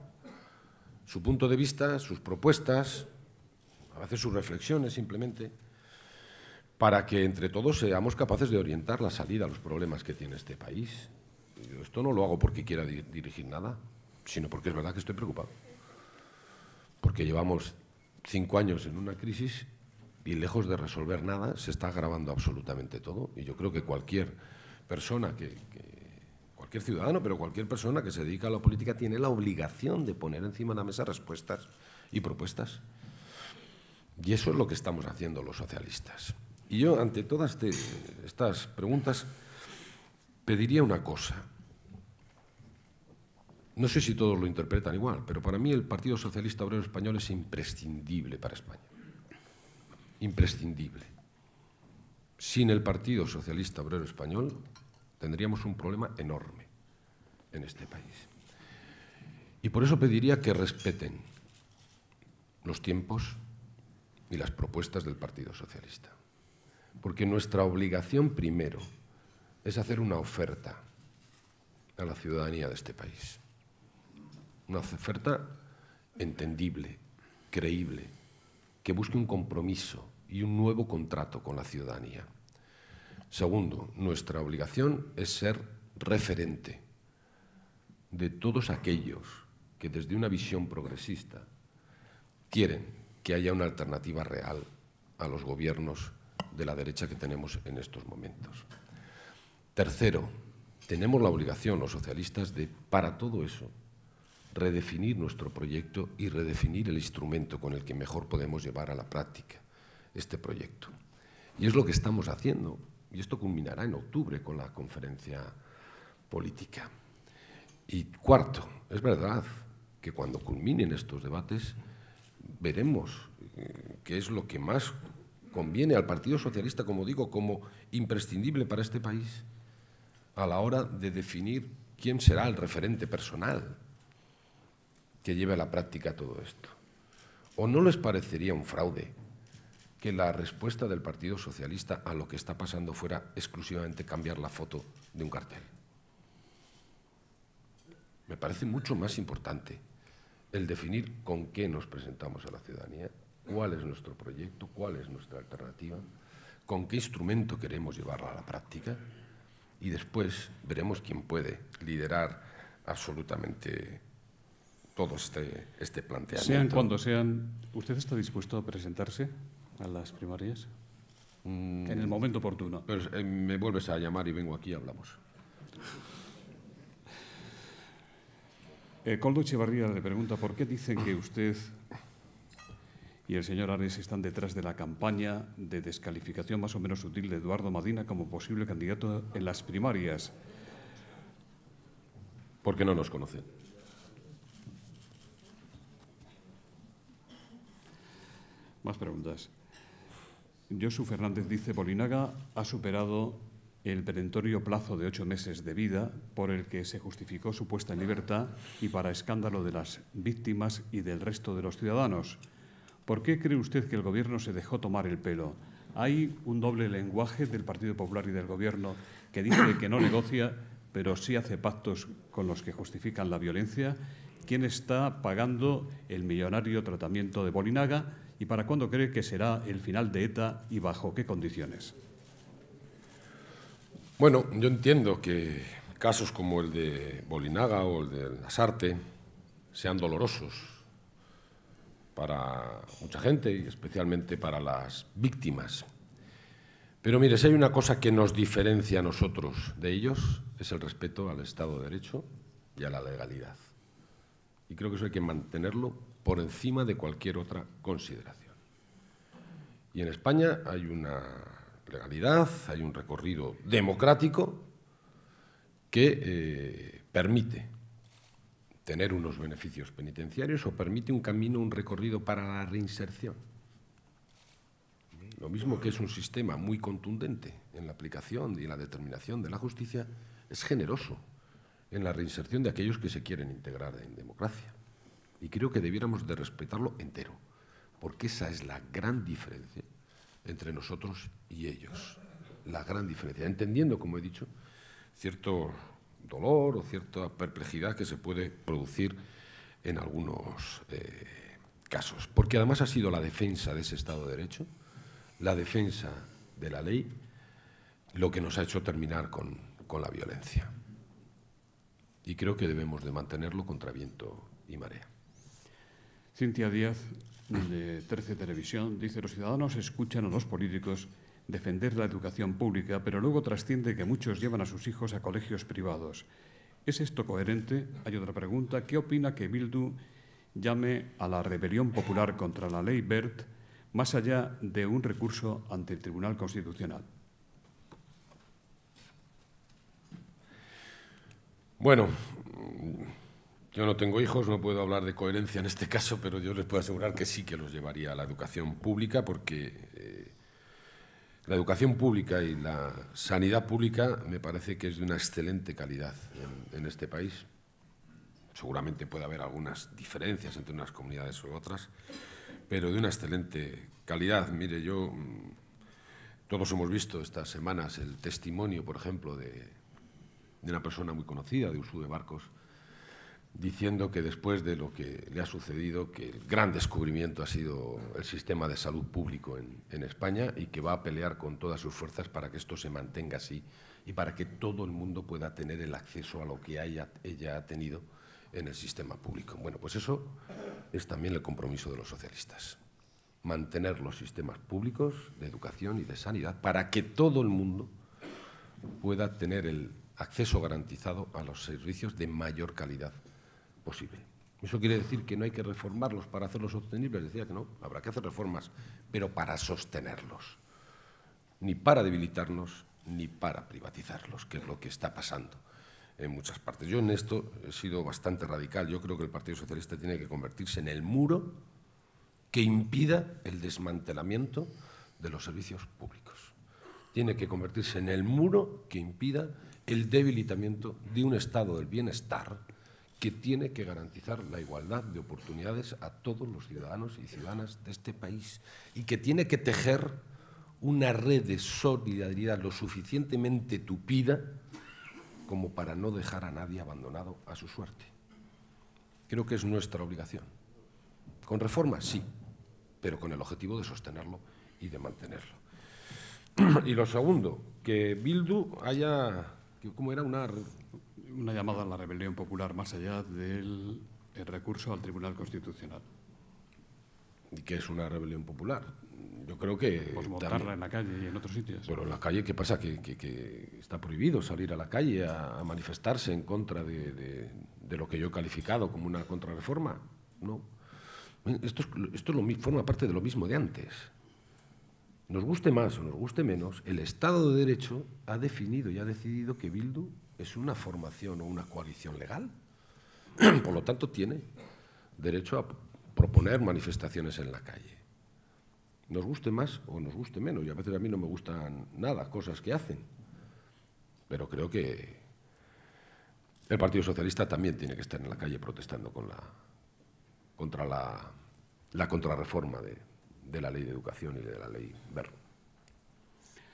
su punto de vista, sus propuestas, a veces sus reflexiones simplemente para que entre todos seamos capaces de orientar la salida a los problemas que tiene este país. esto no lo hago porque quiera dirigir nada, sino porque es verdad que estoy preocupado. Porque llevamos cinco años en una crisis y lejos de resolver nada, se está agravando absolutamente todo. Y yo creo que cualquier persona que cualquier ciudadano, pero cualquier persona que se dedica a la política tiene la obligación de poner encima de la mesa respuestas y propuestas. Y eso es lo que estamos haciendo los socialistas. Y yo, ante todas estas preguntas, pediría una cosa. No sé si todos lo interpretan igual, pero para mí el Partido Socialista Obrero Español es imprescindible para España. Imprescindible. Sin el Partido Socialista Obrero Español tendríamos un problema enorme en este país. Y por eso pediría que respeten los tiempos y las propuestas del Partido Socialista. Porque nuestra obligación primero es hacer una oferta a la ciudadanía de este país. Una oferta entendible, creíble, que busque un compromiso y un nuevo contrato con la ciudadanía. Segundo, nuestra obligación es ser referente de todos aquellos que desde una visión progresista quieren que haya una alternativa real a los gobiernos de la derecha que tenemos en estos momentos. Tercero, tenemos la obligación los socialistas de, para todo eso, redefinir nuestro proyecto y redefinir el instrumento con el que mejor podemos llevar a la práctica este proyecto. Y es lo que estamos haciendo, y esto culminará en octubre con la conferencia política. Y cuarto, es verdad que cuando culminen estos debates veremos eh, qué es lo que más conviene al Partido Socialista, como digo, como imprescindible para este país a la hora de definir quién será el referente personal que lleve a la práctica todo esto. ¿O no les parecería un fraude que la respuesta del Partido Socialista a lo que está pasando fuera exclusivamente cambiar la foto de un cartel? Me parece mucho más importante el definir con qué nos presentamos a la ciudadanía cuál es nuestro proyecto, cuál es nuestra alternativa, con qué instrumento queremos llevarla a la práctica y después veremos quién puede liderar absolutamente todo este, este planteamiento. Sean cuando sean, ¿usted está dispuesto a presentarse a las primarias? Mm. en el momento oportuno. Eh, me vuelves a llamar y vengo aquí y hablamos. Eh, Coldo Echevarría le pregunta por qué dicen que usted y el señor Ares están detrás de la campaña de descalificación más o menos sutil de Eduardo Madina como posible candidato en las primarias. Porque no nos conocen. Más preguntas. Josu Fernández dice, Bolinaga ha superado el perentorio plazo de ocho meses de vida por el que se justificó su puesta en libertad y para escándalo de las víctimas y del resto de los ciudadanos. ¿Por qué cree usted que el Gobierno se dejó tomar el pelo? Hay un doble lenguaje del Partido Popular y del Gobierno que dice que no negocia, pero sí hace pactos con los que justifican la violencia. ¿Quién está pagando el millonario tratamiento de Bolinaga? ¿Y para cuándo cree que será el final de ETA y bajo qué condiciones? Bueno, yo entiendo que casos como el de Bolinaga o el de Lasarte sean dolorosos para mucha gente y especialmente para las víctimas. Pero mire, si hay una cosa que nos diferencia a nosotros de ellos, es el respeto al Estado de Derecho y a la legalidad. Y creo que eso hay que mantenerlo por encima de cualquier otra consideración. Y en España hay una legalidad, hay un recorrido democrático que eh, permite tener unos beneficios penitenciarios o permite un camino, un recorrido para la reinserción. Lo mismo que es un sistema muy contundente en la aplicación y en la determinación de la justicia, es generoso en la reinserción de aquellos que se quieren integrar en democracia. Y creo que debiéramos de respetarlo entero, porque esa es la gran diferencia entre nosotros y ellos. La gran diferencia, entendiendo, como he dicho, cierto dolor o cierta perplejidad que se puede producir en algunos eh, casos. Porque además ha sido la defensa de ese Estado de Derecho, la defensa de la ley, lo que nos ha hecho terminar con, la violencia. Y creo que debemos de mantenerlo contra viento y marea. Cintia Díaz, de 13 Televisión, dice, los ciudadanos escuchan a los políticos defender la educación pública, pero luego trasciende que muchos llevan a sus hijos a colegios privados. ¿Es esto coherente? Hay otra pregunta. ¿Qué opina que Bildu llame a la rebelión popular contra la ley BERT más allá de un recurso ante el Tribunal Constitucional? Bueno, yo no tengo hijos, no puedo hablar de coherencia en este caso, pero yo les puedo asegurar que sí que los llevaría a la educación pública porque eh, la educación pública y la sanidad pública me parece que es de una excelente calidad en, este país. Seguramente puede haber algunas diferencias entre unas comunidades u otras, pero de una excelente calidad. Mire, yo mm, todos hemos visto estas semanas el testimonio, por ejemplo, de, una persona muy conocida de uso de barcos diciendo que después de lo que le ha sucedido, que el gran descubrimiento ha sido el sistema de salud público en, España y que va a pelear con todas sus fuerzas para que esto se mantenga así y para que todo el mundo pueda tener el acceso a lo que ella ha tenido en el sistema público. Bueno, pues eso es también el compromiso de los socialistas, mantener los sistemas públicos de educación y de sanidad para que todo el mundo pueda tener el acceso garantizado a los servicios de mayor calidad eso quiere decir que no hay que reformarlos para hacerlos sostenibles, decía que no, habrá que hacer reformas, pero para sostenerlos, ni para debilitarlos ni para privatizarlos, que es lo que está pasando en muchas partes. Yo en esto he sido bastante radical, yo creo que el Partido Socialista tiene que convertirse en el muro que impida el desmantelamiento de los servicios públicos. Tiene que convertirse en el muro que impida el debilitamiento de un estado del bienestar que tiene que garantizar la igualdad de oportunidades a todos los ciudadanos y ciudadanas de este país y que tiene que tejer una red de solidaridad lo suficientemente tupida como para no dejar a nadie abandonado a su suerte. Creo que es nuestra obligación. Con reformas, sí, pero con el objetivo de sostenerlo y de mantenerlo. Y lo segundo, que Bildu haya, ¿cómo era? Una una llamada a la rebelión popular más allá del recurso al Tribunal Constitucional. ¿Y qué es una rebelión popular? Yo creo que... Pues montarla en la calle y en otros sitios. Bueno, en la calle, ¿qué pasa? Que, está prohibido salir a la calle a, manifestarse en contra de, lo que yo he calificado como una contrarreforma. No. Esto, esto es lo, forma parte de lo mismo de antes. Nos guste más o nos guste menos, el Estado de Derecho ha definido y ha decidido que Bildu es una formación o una coalición legal. Por lo tanto, tiene derecho a proponer manifestaciones en la calle. Nos guste más o nos guste menos, y a veces a mí no me gustan nada cosas que hacen, pero creo que el Partido Socialista también tiene que estar en la calle protestando la, contra la, contrarreforma de, de la ley de educación y de la ley Berro.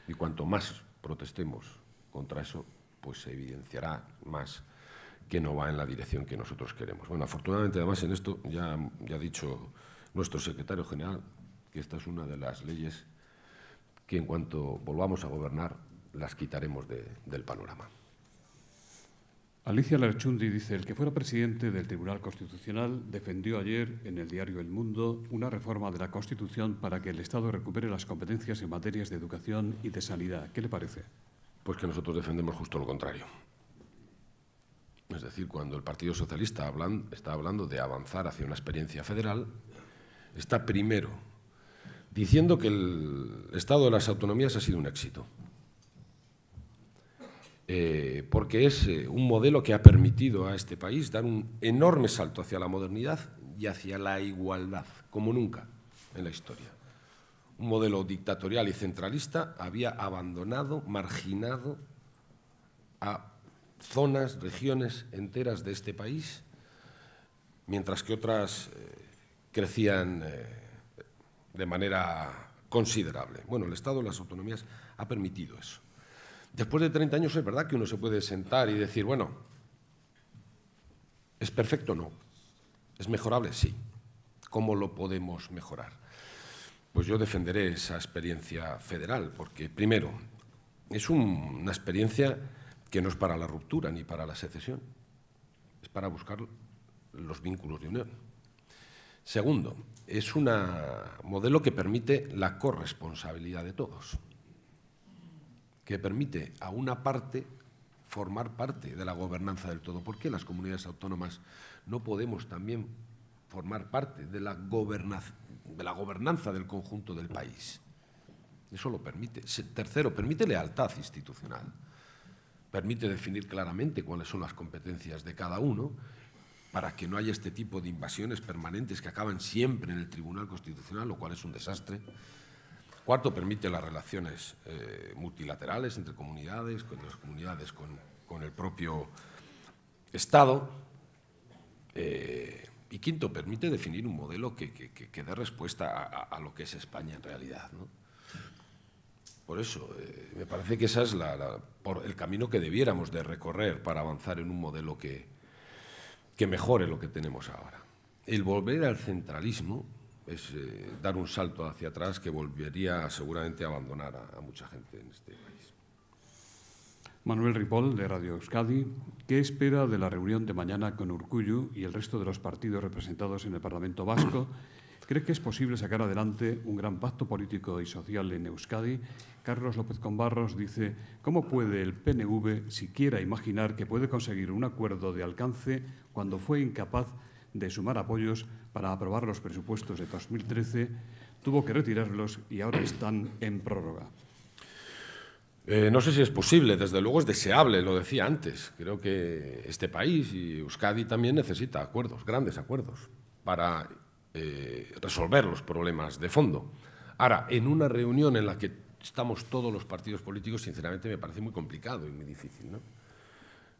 Y cuanto más protestemos contra eso, pues se evidenciará más que no va en la dirección que nosotros queremos. Bueno, afortunadamente, además, en esto ya, ya ha dicho nuestro secretario general que esta es una de las leyes que en cuanto volvamos a gobernar las quitaremos del panorama. Alicia Larchundi dice, el que fuera presidente del Tribunal Constitucional defendió ayer en el diario El Mundo una reforma de la Constitución para que el Estado recupere las competencias en materias de educación y de sanidad. ¿Qué le parece? Pues que nosotros defendemos justo lo contrario. Es decir, cuando el Partido Socialista está hablando de avanzar hacia una experiencia federal, está primero diciendo que el Estado de las Autonomías ha sido un éxito. Eh, porque es eh, un modelo que ha permitido a este país dar un enorme salto hacia la modernidad y hacia la igualdad, como nunca en la historia un modelo dictatorial y centralista había abandonado, marginado a zonas, regiones enteras de este país, mientras que otras eh, crecían eh, de manera considerable. Bueno, el Estado las autonomías ha permitido eso. Después de 30 años es verdad que uno se puede sentar y decir, bueno, ¿es perfecto? No. ¿Es mejorable? Sí. ¿Cómo lo podemos mejorar? pues yo defenderé esa experiencia federal, porque primero, es una experiencia que no es para la ruptura ni para la secesión, es para buscar los vínculos de unión. Segundo, es un modelo que permite la corresponsabilidad de todos, que permite a una parte formar parte de la gobernanza del todo. ¿Por qué las comunidades autónomas no podemos también formar parte de la gobernanza, de la gobernanza del conjunto del país. Eso lo permite. Tercero, permite lealtad institucional. Permite definir claramente cuáles son las competencias de cada uno para que no haya este tipo de invasiones permanentes que acaban siempre en el Tribunal Constitucional, lo cual es un desastre. Cuarto, permite las relaciones eh, multilaterales entre comunidades, con las comunidades, con, el propio Estado. Eh, y quinto, permite definir un modelo que, dé respuesta a, lo que es España en realidad. Por eso, eh, me parece que ese es por el camino que debiéramos de recorrer para avanzar en un modelo que, que mejore lo que tenemos ahora. El volver al centralismo es eh, dar un salto hacia atrás que volvería seguramente a abandonar a, a mucha gente en este país. Manuel Ripoll, de Radio Euskadi, ¿qué espera de la reunión de mañana con Urcuyu y el resto de los partidos representados en el Parlamento Vasco? ¿Cree que es posible sacar adelante un gran pacto político y social en Euskadi? Carlos López Conbarros dice, ¿cómo puede el PNV siquiera imaginar que puede conseguir un acuerdo de alcance cuando fue incapaz de sumar apoyos para aprobar los presupuestos de 2013, tuvo que retirarlos y ahora están en prórroga? Eh, no sé si es posible, desde luego es deseable, lo decía antes. Creo que este país y Euskadi también necesita acuerdos, grandes acuerdos, para eh, resolver los problemas de fondo. Ahora, en una reunión en la que estamos todos los partidos políticos, sinceramente me parece muy complicado y muy difícil,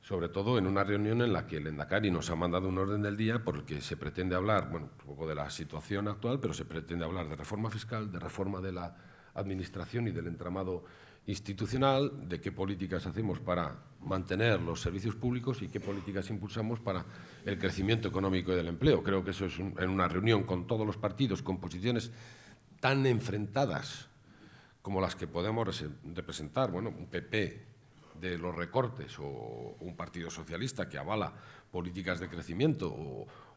Sobre todo en una reunión en la que el Endacari nos ha mandado un orden del día por que se pretende hablar, bueno, un poco de la situación actual, pero se pretende hablar de reforma fiscal, de reforma de la administración y del entramado institucional de qué políticas hacemos para mantener los servicios públicos y qué políticas impulsamos para el crecimiento económico y del empleo. Creo que eso es en una reunión con todos los partidos, con posiciones tan enfrentadas como las que podemos representar, bueno, un PP de los recortes o un partido socialista que avala políticas de crecimiento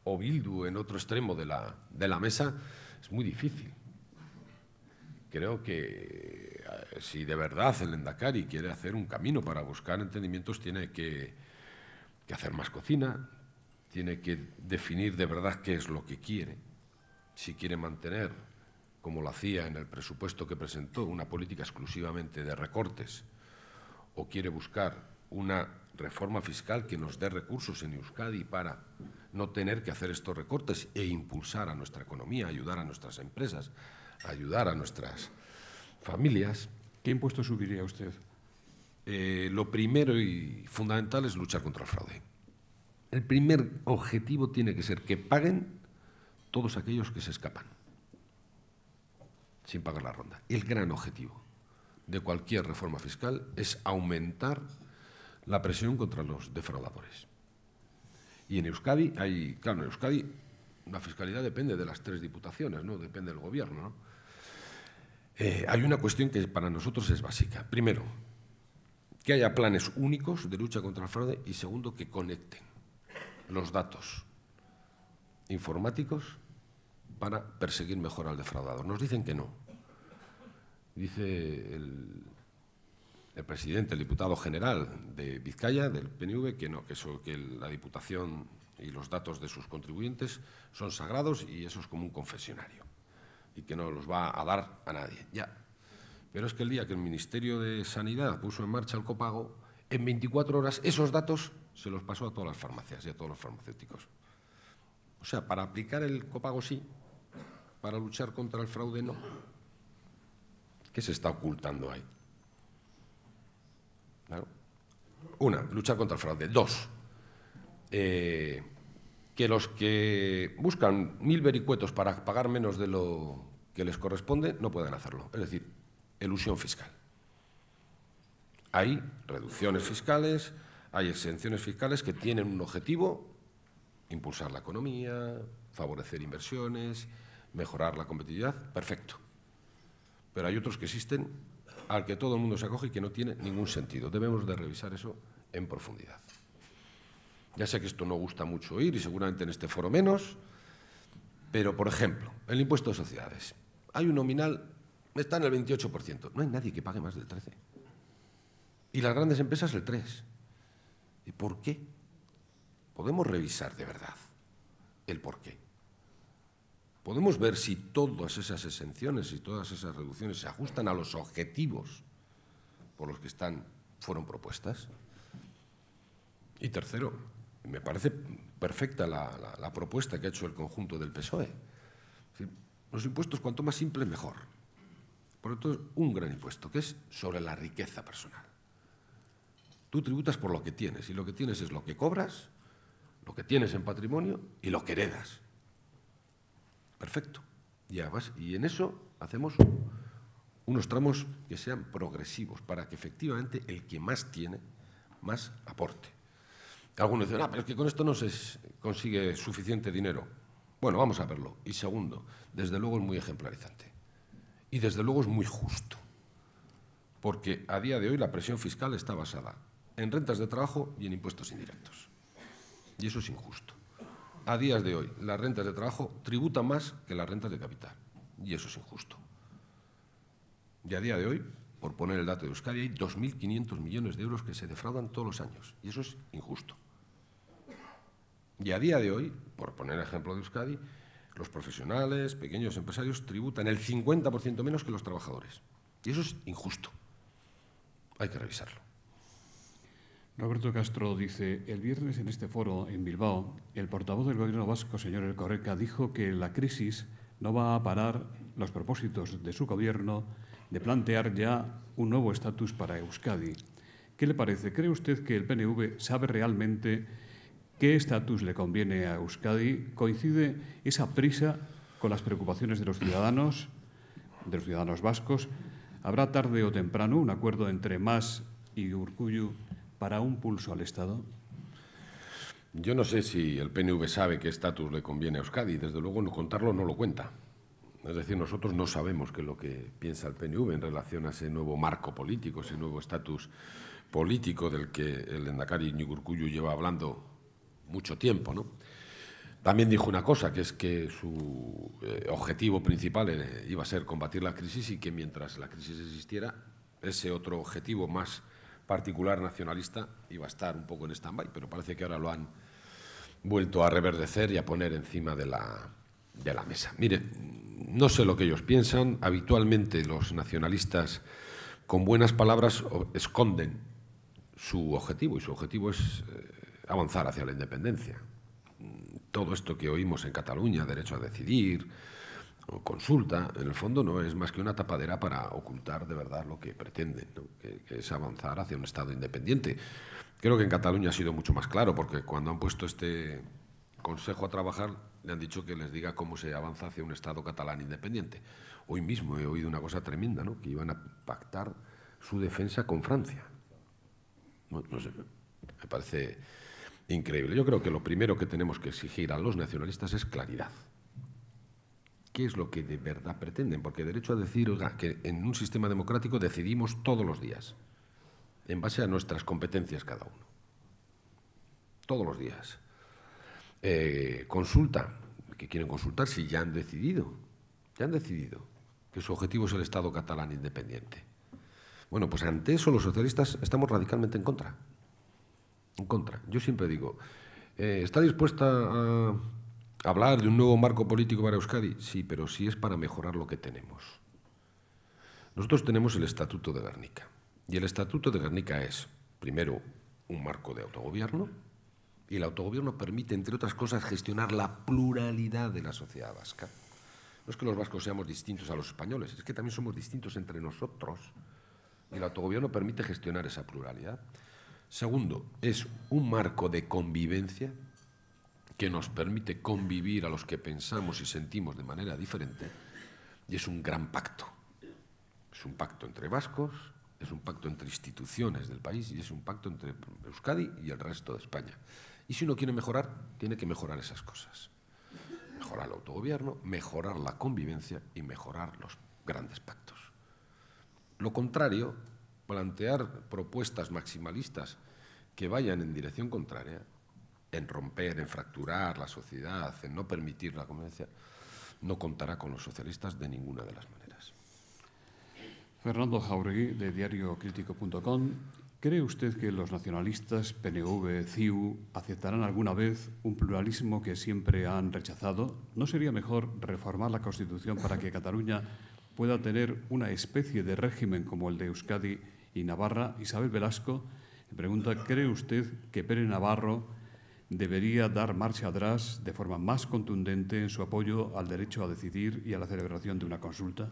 o, Bildu en otro extremo de la mesa, es muy difícil creo que eh, si de verdad el Endacari quiere hacer un camino para buscar entendimientos, tiene que, que hacer más cocina, tiene que definir de verdad qué es lo que quiere, si quiere mantener, como lo hacía en el presupuesto que presentó, una política exclusivamente de recortes, o quiere buscar una reforma fiscal que nos dé recursos en Euskadi para no tener que hacer estos recortes e impulsar a nuestra economía, ayudar a nuestras empresas, ayudar a nuestras familias. ¿Qué impuestos subiría usted? Eh, lo primero y fundamental es luchar contra el fraude. El primer objetivo tiene que ser que paguen todos aquellos que se escapan, sin pagar la ronda. El gran objetivo de cualquier reforma fiscal es aumentar la presión contra los defraudadores. Y en Euskadi hay, claro, en Euskadi la fiscalidad depende de las tres diputaciones, ¿no? Depende del gobierno, ¿no? Eh, hay una cuestión que para nosotros es básica. Primero, que haya planes únicos de lucha contra el fraude y segundo, que conecten los datos informáticos para perseguir mejor al defraudador. Nos dicen que no. Dice el, presidente, el diputado general de Vizcaya, del PNV, que no, que la Diputación y los datos de sus contribuyentes son sagrados y eso es como un confesionario y que no los va a dar a nadie. Ya. Pero es que el día que el Ministerio de Sanidad puso en marcha el copago, en 24 horas esos datos se los pasó a todas las farmacias y a todos los farmacéuticos. O sea, para aplicar el copago sí, para luchar contra el fraude no. ¿Qué se está ocultando ahí? Una, luchar contra el fraude. Dos, eh, que los que buscan mil vericuetos para pagar menos de lo que les corresponde no pueden hacerlo. Es decir, elusión fiscal. Hay reducciones fiscales, hay exenciones fiscales que tienen un objetivo, impulsar la economía, favorecer inversiones, mejorar la competitividad, perfecto. Pero hay otros que existen al que todo el mundo se acoge y que no tiene ningún sentido. Debemos de revisar eso en profundidad. Ya sé que esto no gusta mucho oír y seguramente en este foro menos, pero por ejemplo, el impuesto de sociedades. Hay un nominal, está en el 28%. No hay nadie que pague más del 13%. Y las grandes empresas el 3%. ¿Y por qué? Podemos revisar de verdad el por qué. Podemos ver si todas esas exenciones y todas esas reducciones se ajustan a los objetivos por los que están, fueron propuestas. Y tercero, me parece perfecta la, propuesta que ha hecho el conjunto del PSOE. Los impuestos, cuanto más simples, mejor. Por lo tanto, un gran impuesto, que es sobre la riqueza personal. Tú tributas por lo que tienes, y lo que tienes es lo que cobras, lo que tienes en patrimonio y lo que heredas. Perfecto. vas. Y en eso hacemos unos tramos que sean progresivos para que efectivamente el que más tiene, más aporte. Algunos dicen, ah, pero es que con esto no se consigue suficiente dinero. Bueno, vamos a verlo. Y segundo, desde luego es muy ejemplarizante. Y desde luego es muy justo. Porque a día de hoy la presión fiscal está basada en rentas de trabajo y en impuestos indirectos. Y eso es injusto. A día de hoy, las rentas de trabajo tributan más que las rentas de capital. Y eso es injusto. Y a día de hoy, por poner el dato de Euskadi, hay 2.500 millones de euros que se defraudan todos los años. Y eso es injusto. Y a día de hoy, por poner ejemplo de Euskadi, los profesionales, pequeños empresarios, tributan el 50% menos que los trabajadores. Y eso es injusto. Hay que revisarlo. Roberto Castro dice, el viernes en este foro en Bilbao, el portavoz del gobierno vasco, señor El dijo que la crisis no va a parar los propósitos de su gobierno de plantear ya un nuevo estatus para Euskadi. ¿Qué le parece? ¿Cree usted que el PNV sabe realmente ¿Qué estatus le conviene a Euskadi? ¿Coincide esa prisa con las preocupaciones de los ciudadanos, de los ciudadanos vascos? ¿Habrá tarde o temprano un acuerdo entre Mas y Urcuyu para un pulso al Estado? Yo no sé si el PNV sabe qué estatus le conviene a Euskadi. Desde luego, no contarlo no lo cuenta. Es decir, nosotros no sabemos qué es lo que piensa el PNV en relación a ese nuevo marco político, ese nuevo estatus político del que el Endacari Urkullu lleva hablando mucho tiempo. ¿no? También dijo una cosa, que es que su eh, objetivo principal eh, iba a ser combatir la crisis y que mientras la crisis existiera, ese otro objetivo más particular nacionalista iba a estar un poco en stand-by, pero parece que ahora lo han vuelto a reverdecer y a poner encima de la, de la mesa. Mire, no sé lo que ellos piensan, habitualmente los nacionalistas con buenas palabras esconden su objetivo y su objetivo es eh, avanzar hacia la independencia. Todo esto que oímos en Cataluña, derecho a decidir, consulta, en el fondo no es más que una tapadera para ocultar de verdad lo que pretenden, que, es avanzar hacia un Estado independiente. Creo que en Cataluña ha sido mucho más claro, porque cuando han puesto este consejo a trabajar, le han dicho que les diga cómo se avanza hacia un Estado catalán independiente. Hoy mismo he oído una cosa tremenda, ¿no? que iban a pactar su defensa con Francia. no sé, me parece increíble. Yo creo que lo primero que tenemos que exigir a los nacionalistas es claridad. ¿Qué es lo que de verdad pretenden? Porque derecho a decir, oiga, que en un sistema democrático decidimos todos los días, en base a nuestras competencias cada uno. Todos los días. Eh, consulta, que quieren consultar si ya han decidido, ya han decidido que su objetivo es el Estado catalán independiente. Bueno, pues ante eso los socialistas estamos radicalmente en contra en contra. Yo siempre digo, eh, ¿está dispuesta a hablar de un nuevo marco político para Euskadi? Sí, pero sí es para mejorar lo que tenemos. Nosotros tenemos el Estatuto de Guernica. Y el Estatuto de Guernica es, primero, un marco de autogobierno. Y el autogobierno permite, entre otras cosas, gestionar la pluralidad de la sociedad vasca. No es que los vascos seamos distintos a los españoles, es que también somos distintos entre nosotros. Y el autogobierno permite gestionar esa pluralidad. Segundo, es un marco de convivencia que nos permite convivir a los que pensamos y sentimos de manera diferente y es un gran pacto. Es un pacto entre vascos, es un pacto entre instituciones del país y es un pacto entre Euskadi y el resto de España. Y si uno quiere mejorar, tiene que mejorar esas cosas. Mejorar el autogobierno, mejorar la convivencia y mejorar los grandes pactos. Lo contrario plantear propuestas maximalistas que vayan en dirección contraria, en romper, en fracturar la sociedad, en no permitir la convivencia, no contará con los socialistas de ninguna de las maneras. Fernando Jauregui, de diariocritico.com. ¿Cree usted que los nacionalistas PNV, CIU, aceptarán alguna vez un pluralismo que siempre han rechazado? ¿No sería mejor reformar la Constitución para que Cataluña pueda tener una especie de régimen como el de Euskadi y Navarra, Isabel Velasco, pregunta, ¿cree usted que Pere Navarro debería dar marcha atrás de forma más contundente en su apoyo al derecho a decidir y a la celebración de una consulta?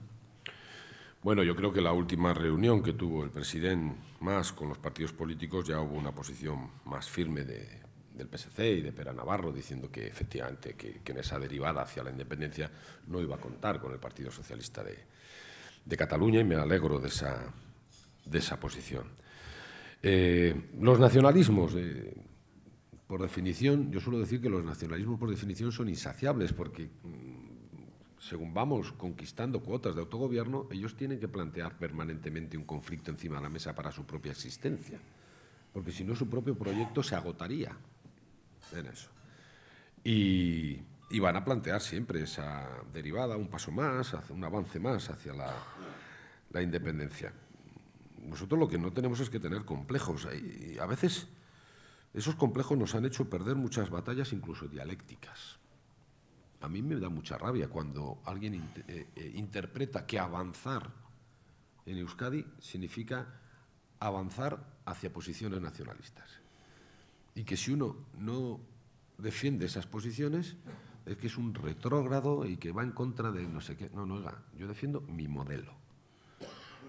Bueno, yo creo que la última reunión que tuvo el presidente más con los partidos políticos ya hubo una posición más firme del PSC y de Pera Navarro diciendo que efectivamente que, que en esa derivada hacia la independencia no iba a contar con el Partido Socialista de, de Cataluña y me alegro de esa, de esa posición. Eh, los nacionalismos, eh, por definición, yo suelo decir que los nacionalismos por definición son insaciables porque mm, según vamos conquistando cuotas de autogobierno, ellos tienen que plantear permanentemente un conflicto encima de la mesa para su propia existencia, porque si no su propio proyecto se agotaría en eso. Y, van a plantear siempre esa derivada, un paso más, un avance más hacia la independencia nosotros lo que no tenemos es que tener complejos. Eh, y a veces esos complejos nos han hecho perder muchas batallas, incluso dialécticas. A mí me da mucha rabia cuando alguien eh, eh, interpreta que avanzar en Euskadi significa avanzar hacia posiciones nacionalistas. Y que si uno no defiende esas posiciones, es que es un retrógrado y que va en contra de no sé qué. No, no, yo defiendo mi modelo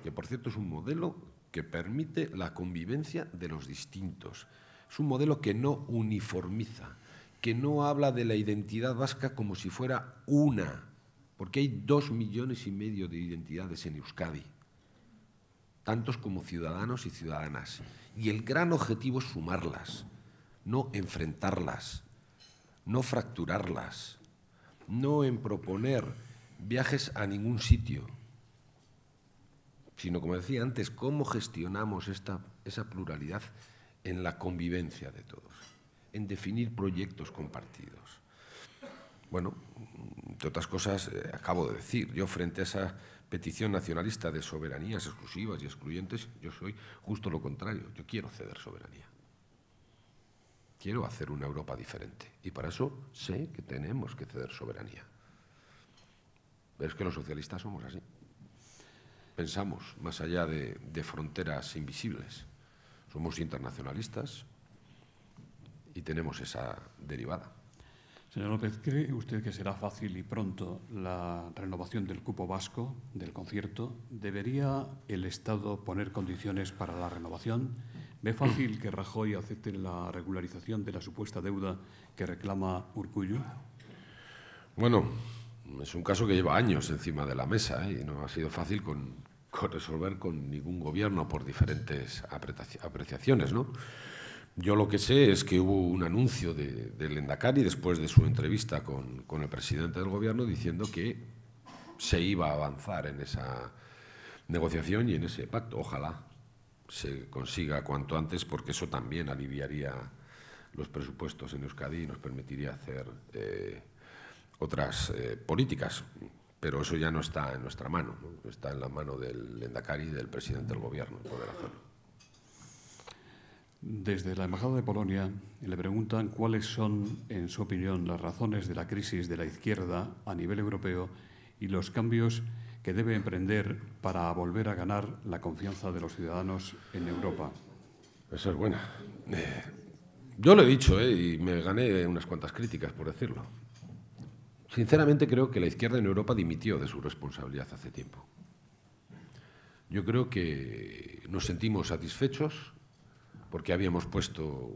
que por cierto es un modelo que permite la convivencia de los distintos. Es un modelo que no uniformiza, que no habla de la identidad vasca como si fuera una, porque hay dos millones y medio de identidades en Euskadi, tantos como ciudadanos y ciudadanas. Y el gran objetivo es sumarlas, no enfrentarlas, no fracturarlas, no en proponer viajes a ningún sitio sino, como decía antes, cómo gestionamos esta, esa pluralidad en la convivencia de todos, en definir proyectos compartidos. Bueno, entre otras cosas, eh, acabo de decir, yo frente a esa petición nacionalista de soberanías exclusivas y excluyentes, yo soy justo lo contrario, yo quiero ceder soberanía. Quiero hacer una Europa diferente y para eso sé que tenemos que ceder soberanía. Pero es que los socialistas somos así pensamos más allá de, fronteras invisibles. Somos internacionalistas y tenemos esa derivada. Señor López, ¿cree usted que será fácil y pronto la renovación del cupo vasco, del concierto? ¿Debería el Estado poner condiciones para la renovación? ¿Ve fácil que Rajoy acepte la regularización de la supuesta deuda que reclama Urcullu? Bueno, es un caso que lleva años encima de la mesa ¿eh? y no ha sido fácil con, resolver con ningún gobierno por diferentes apreciaciones. ¿no? Yo lo que sé es que hubo un anuncio de, del Endacari después de su entrevista con, el presidente del gobierno diciendo que se iba a avanzar en esa negociación y en ese pacto. Ojalá se consiga cuanto antes porque eso también aliviaría los presupuestos en Euskadi y nos permitiría hacer eh, otras eh, políticas pero eso ya no está en nuestra mano, está en la mano del Endacari y del presidente del gobierno, Desde la Embajada de Polonia le preguntan cuáles son, en su opinión, las razones de la crisis de la izquierda a nivel europeo y los cambios que debe emprender para volver a ganar la confianza de los ciudadanos en Europa. Eso es buena. Eh, yo lo he dicho eh, y me gané unas cuantas críticas por decirlo. Sinceramente creo que la izquierda en Europa dimitió de su responsabilidad hace tiempo. Yo creo que nos sentimos satisfechos porque habíamos puesto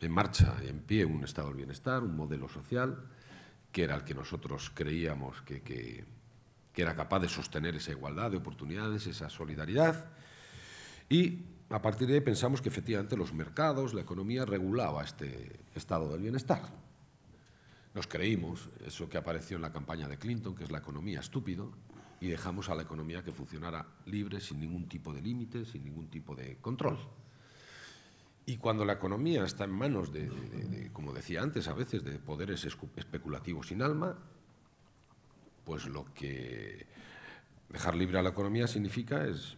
en marcha, en pie, un estado del bienestar, un modelo social, que era el que nosotros creíamos que era capaz de sostener esa igualdad de oportunidades, esa solidaridad. Y a partir de ahí pensamos que efectivamente los mercados, la economía regulaba este estado del bienestar. Nos creímos eso que apareció en la campaña de Clinton, que es la economía estúpido, y dejamos a la economía que funcionara libre, sin ningún tipo de límite, sin ningún tipo de control. Y cuando la economía está en manos como decía antes, a veces de poderes especulativos sin alma, pues lo que dejar libre a la economía significa es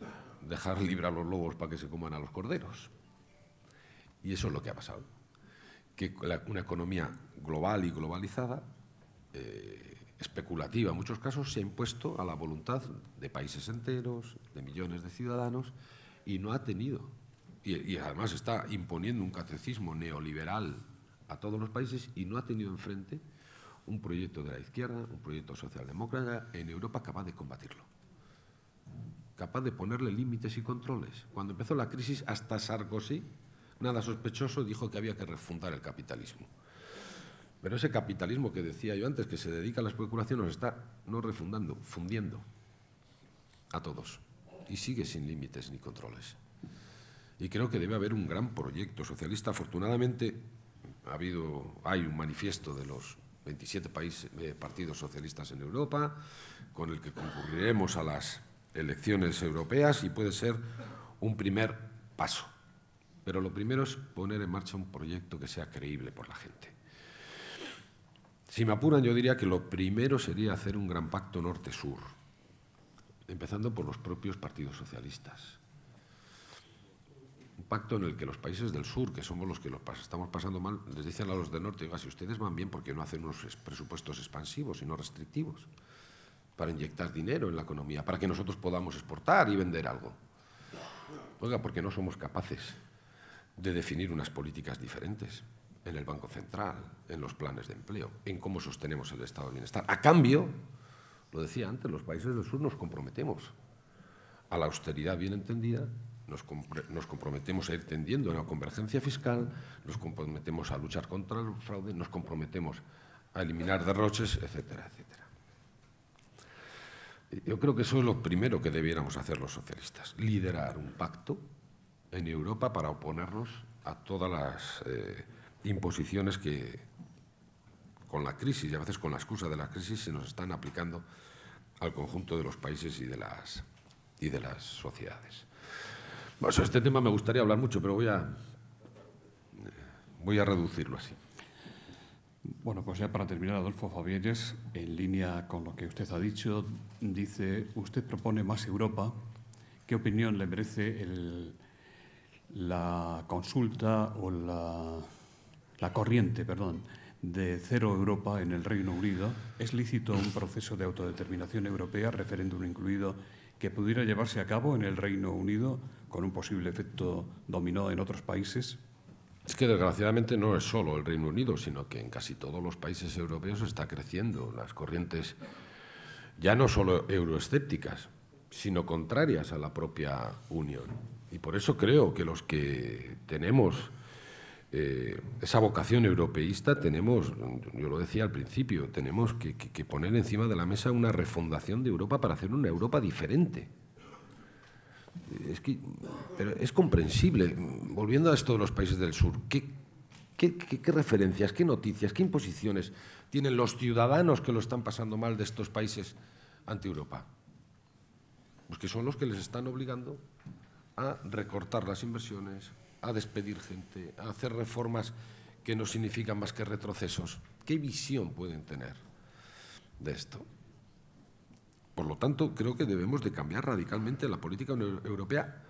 dejar libre a los lobos para que se coman a los corderos. Y eso es lo que ha pasado que una economía global y globalizada, eh, especulativa en muchos casos, se ha impuesto a la voluntad de países enteros, de millones de ciudadanos, y no ha tenido. y además está imponiendo un catecismo neoliberal a todos los países y no ha tenido enfrente un proyecto de la izquierda, un proyecto socialdemócrata en Europa capaz de combatirlo, capaz de ponerle límites y controles. Cuando empezó la crisis, hasta Sarkozy nada sospechoso, dijo que había que refundar el capitalismo. Pero ese capitalismo que decía yo antes, que se dedica a la especulación, nos está no refundando, fundiendo a todos. Y sigue sin límites ni controles. Y creo que debe haber un gran proyecto socialista. Afortunadamente, ha habido, hay un manifiesto de los 27 países, eh, partidos socialistas en Europa, con el que concurriremos a las elecciones europeas y puede ser un primer paso. Pero lo primero es poner en marcha un proyecto que sea creíble por la gente. Si me apuran, yo diría que lo primero sería hacer un gran pacto norte-sur, empezando por los propios partidos socialistas. Un pacto en el que los países del sur, que somos los que estamos pasando mal, les dicen a los del norte, oiga, si ustedes van bien, ¿por qué no hacen unos presupuestos expansivos y no restrictivos? Para inyectar dinero en la economía, para que nosotros podamos exportar y vender algo. Oiga, porque no somos capaces de definir unas políticas diferentes en el Banco Central, en los planes de empleo, en cómo sostenemos el estado de bienestar. A cambio, lo decía antes, los países del sur nos comprometemos a la austeridad bien entendida, nos, comprometemos a ir tendiendo a la convergencia fiscal, nos comprometemos a luchar contra el fraude, nos comprometemos a eliminar derroches, etcétera, etcétera. Yo creo que eso es lo primero que debiéramos hacer los socialistas, liderar un pacto en Europa para oponernos a todas las eh, imposiciones que con la crisis y a veces con la excusa de la crisis se nos están aplicando al conjunto de los países y de las, y de las sociedades. Bueno, sobre este tema me gustaría hablar mucho, pero voy a, voy a reducirlo así. Bueno, pues ya para terminar, Adolfo Fabieres, en línea con lo que usted ha dicho, dice, usted propone más Europa. ¿Qué opinión le merece el, la consulta o la, corriente, perdón, de Cero Europa en el Reino Unido, es lícito un proceso de autodeterminación europea, referéndum incluido, que pudiera llevarse a cabo en el Reino Unido con un posible efecto dominó en otros países? Es que desgraciadamente no es solo el Reino Unido, sino que en casi todos los países europeos está creciendo las corrientes ya no solo euroescépticas, sino contrarias a la propia Unión. Y por eso creo que los que tenemos eh, esa vocación europeísta tenemos, yo lo decía al principio, tenemos que, poner encima de la mesa una refundación de Europa para hacer una Europa diferente. Es que pero es comprensible. Volviendo a esto de los países del sur, ¿qué, qué referencias, qué noticias, qué imposiciones tienen los ciudadanos que lo están pasando mal de estos países ante Europa? Pues que son los que les están obligando a recortar las inversiones, a despedir gente, a hacer reformas que no significan más que retrocesos. ¿Qué visión pueden tener de esto? Por lo tanto, creo que debemos de cambiar radicalmente la política europea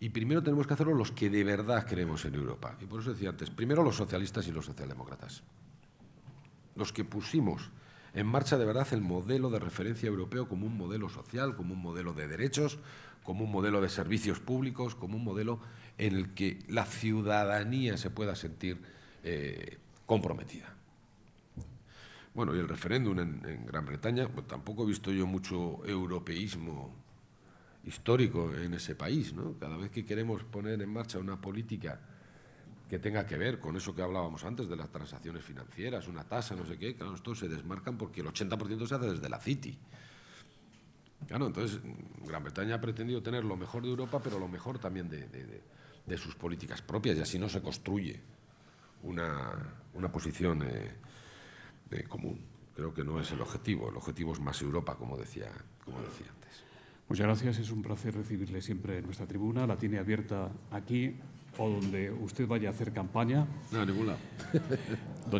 y primero tenemos que hacerlo los que de verdad creemos en Europa. Y por eso decía antes, primero los socialistas y los socialdemócratas. Los que pusimos en marcha de verdad el modelo de referencia europeo como un modelo social, como un modelo de derechos, como un modelo de servicios públicos, como un modelo en el que la ciudadanía se pueda sentir eh, comprometida. Bueno, y el referéndum en, Gran Bretaña, pues tampoco he visto yo mucho europeísmo histórico en ese país, ¿no? Cada vez que queremos poner en marcha una política que tenga que ver con eso que hablábamos antes de las transacciones financieras, una tasa, no sé qué, claro, estos se desmarcan porque el 80% se hace desde la City. Claro, entonces Gran Bretaña ha pretendido tener lo mejor de Europa, pero lo mejor también de, sus políticas propias, y así no se construye una, posición eh, común. Creo que no es el objetivo, el objetivo es más Europa, como decía, como decía antes. Muchas gracias, es un placer recibirle siempre en nuestra tribuna, la tiene abierta aquí o donde usted vaya a hacer campaña. No, ninguna.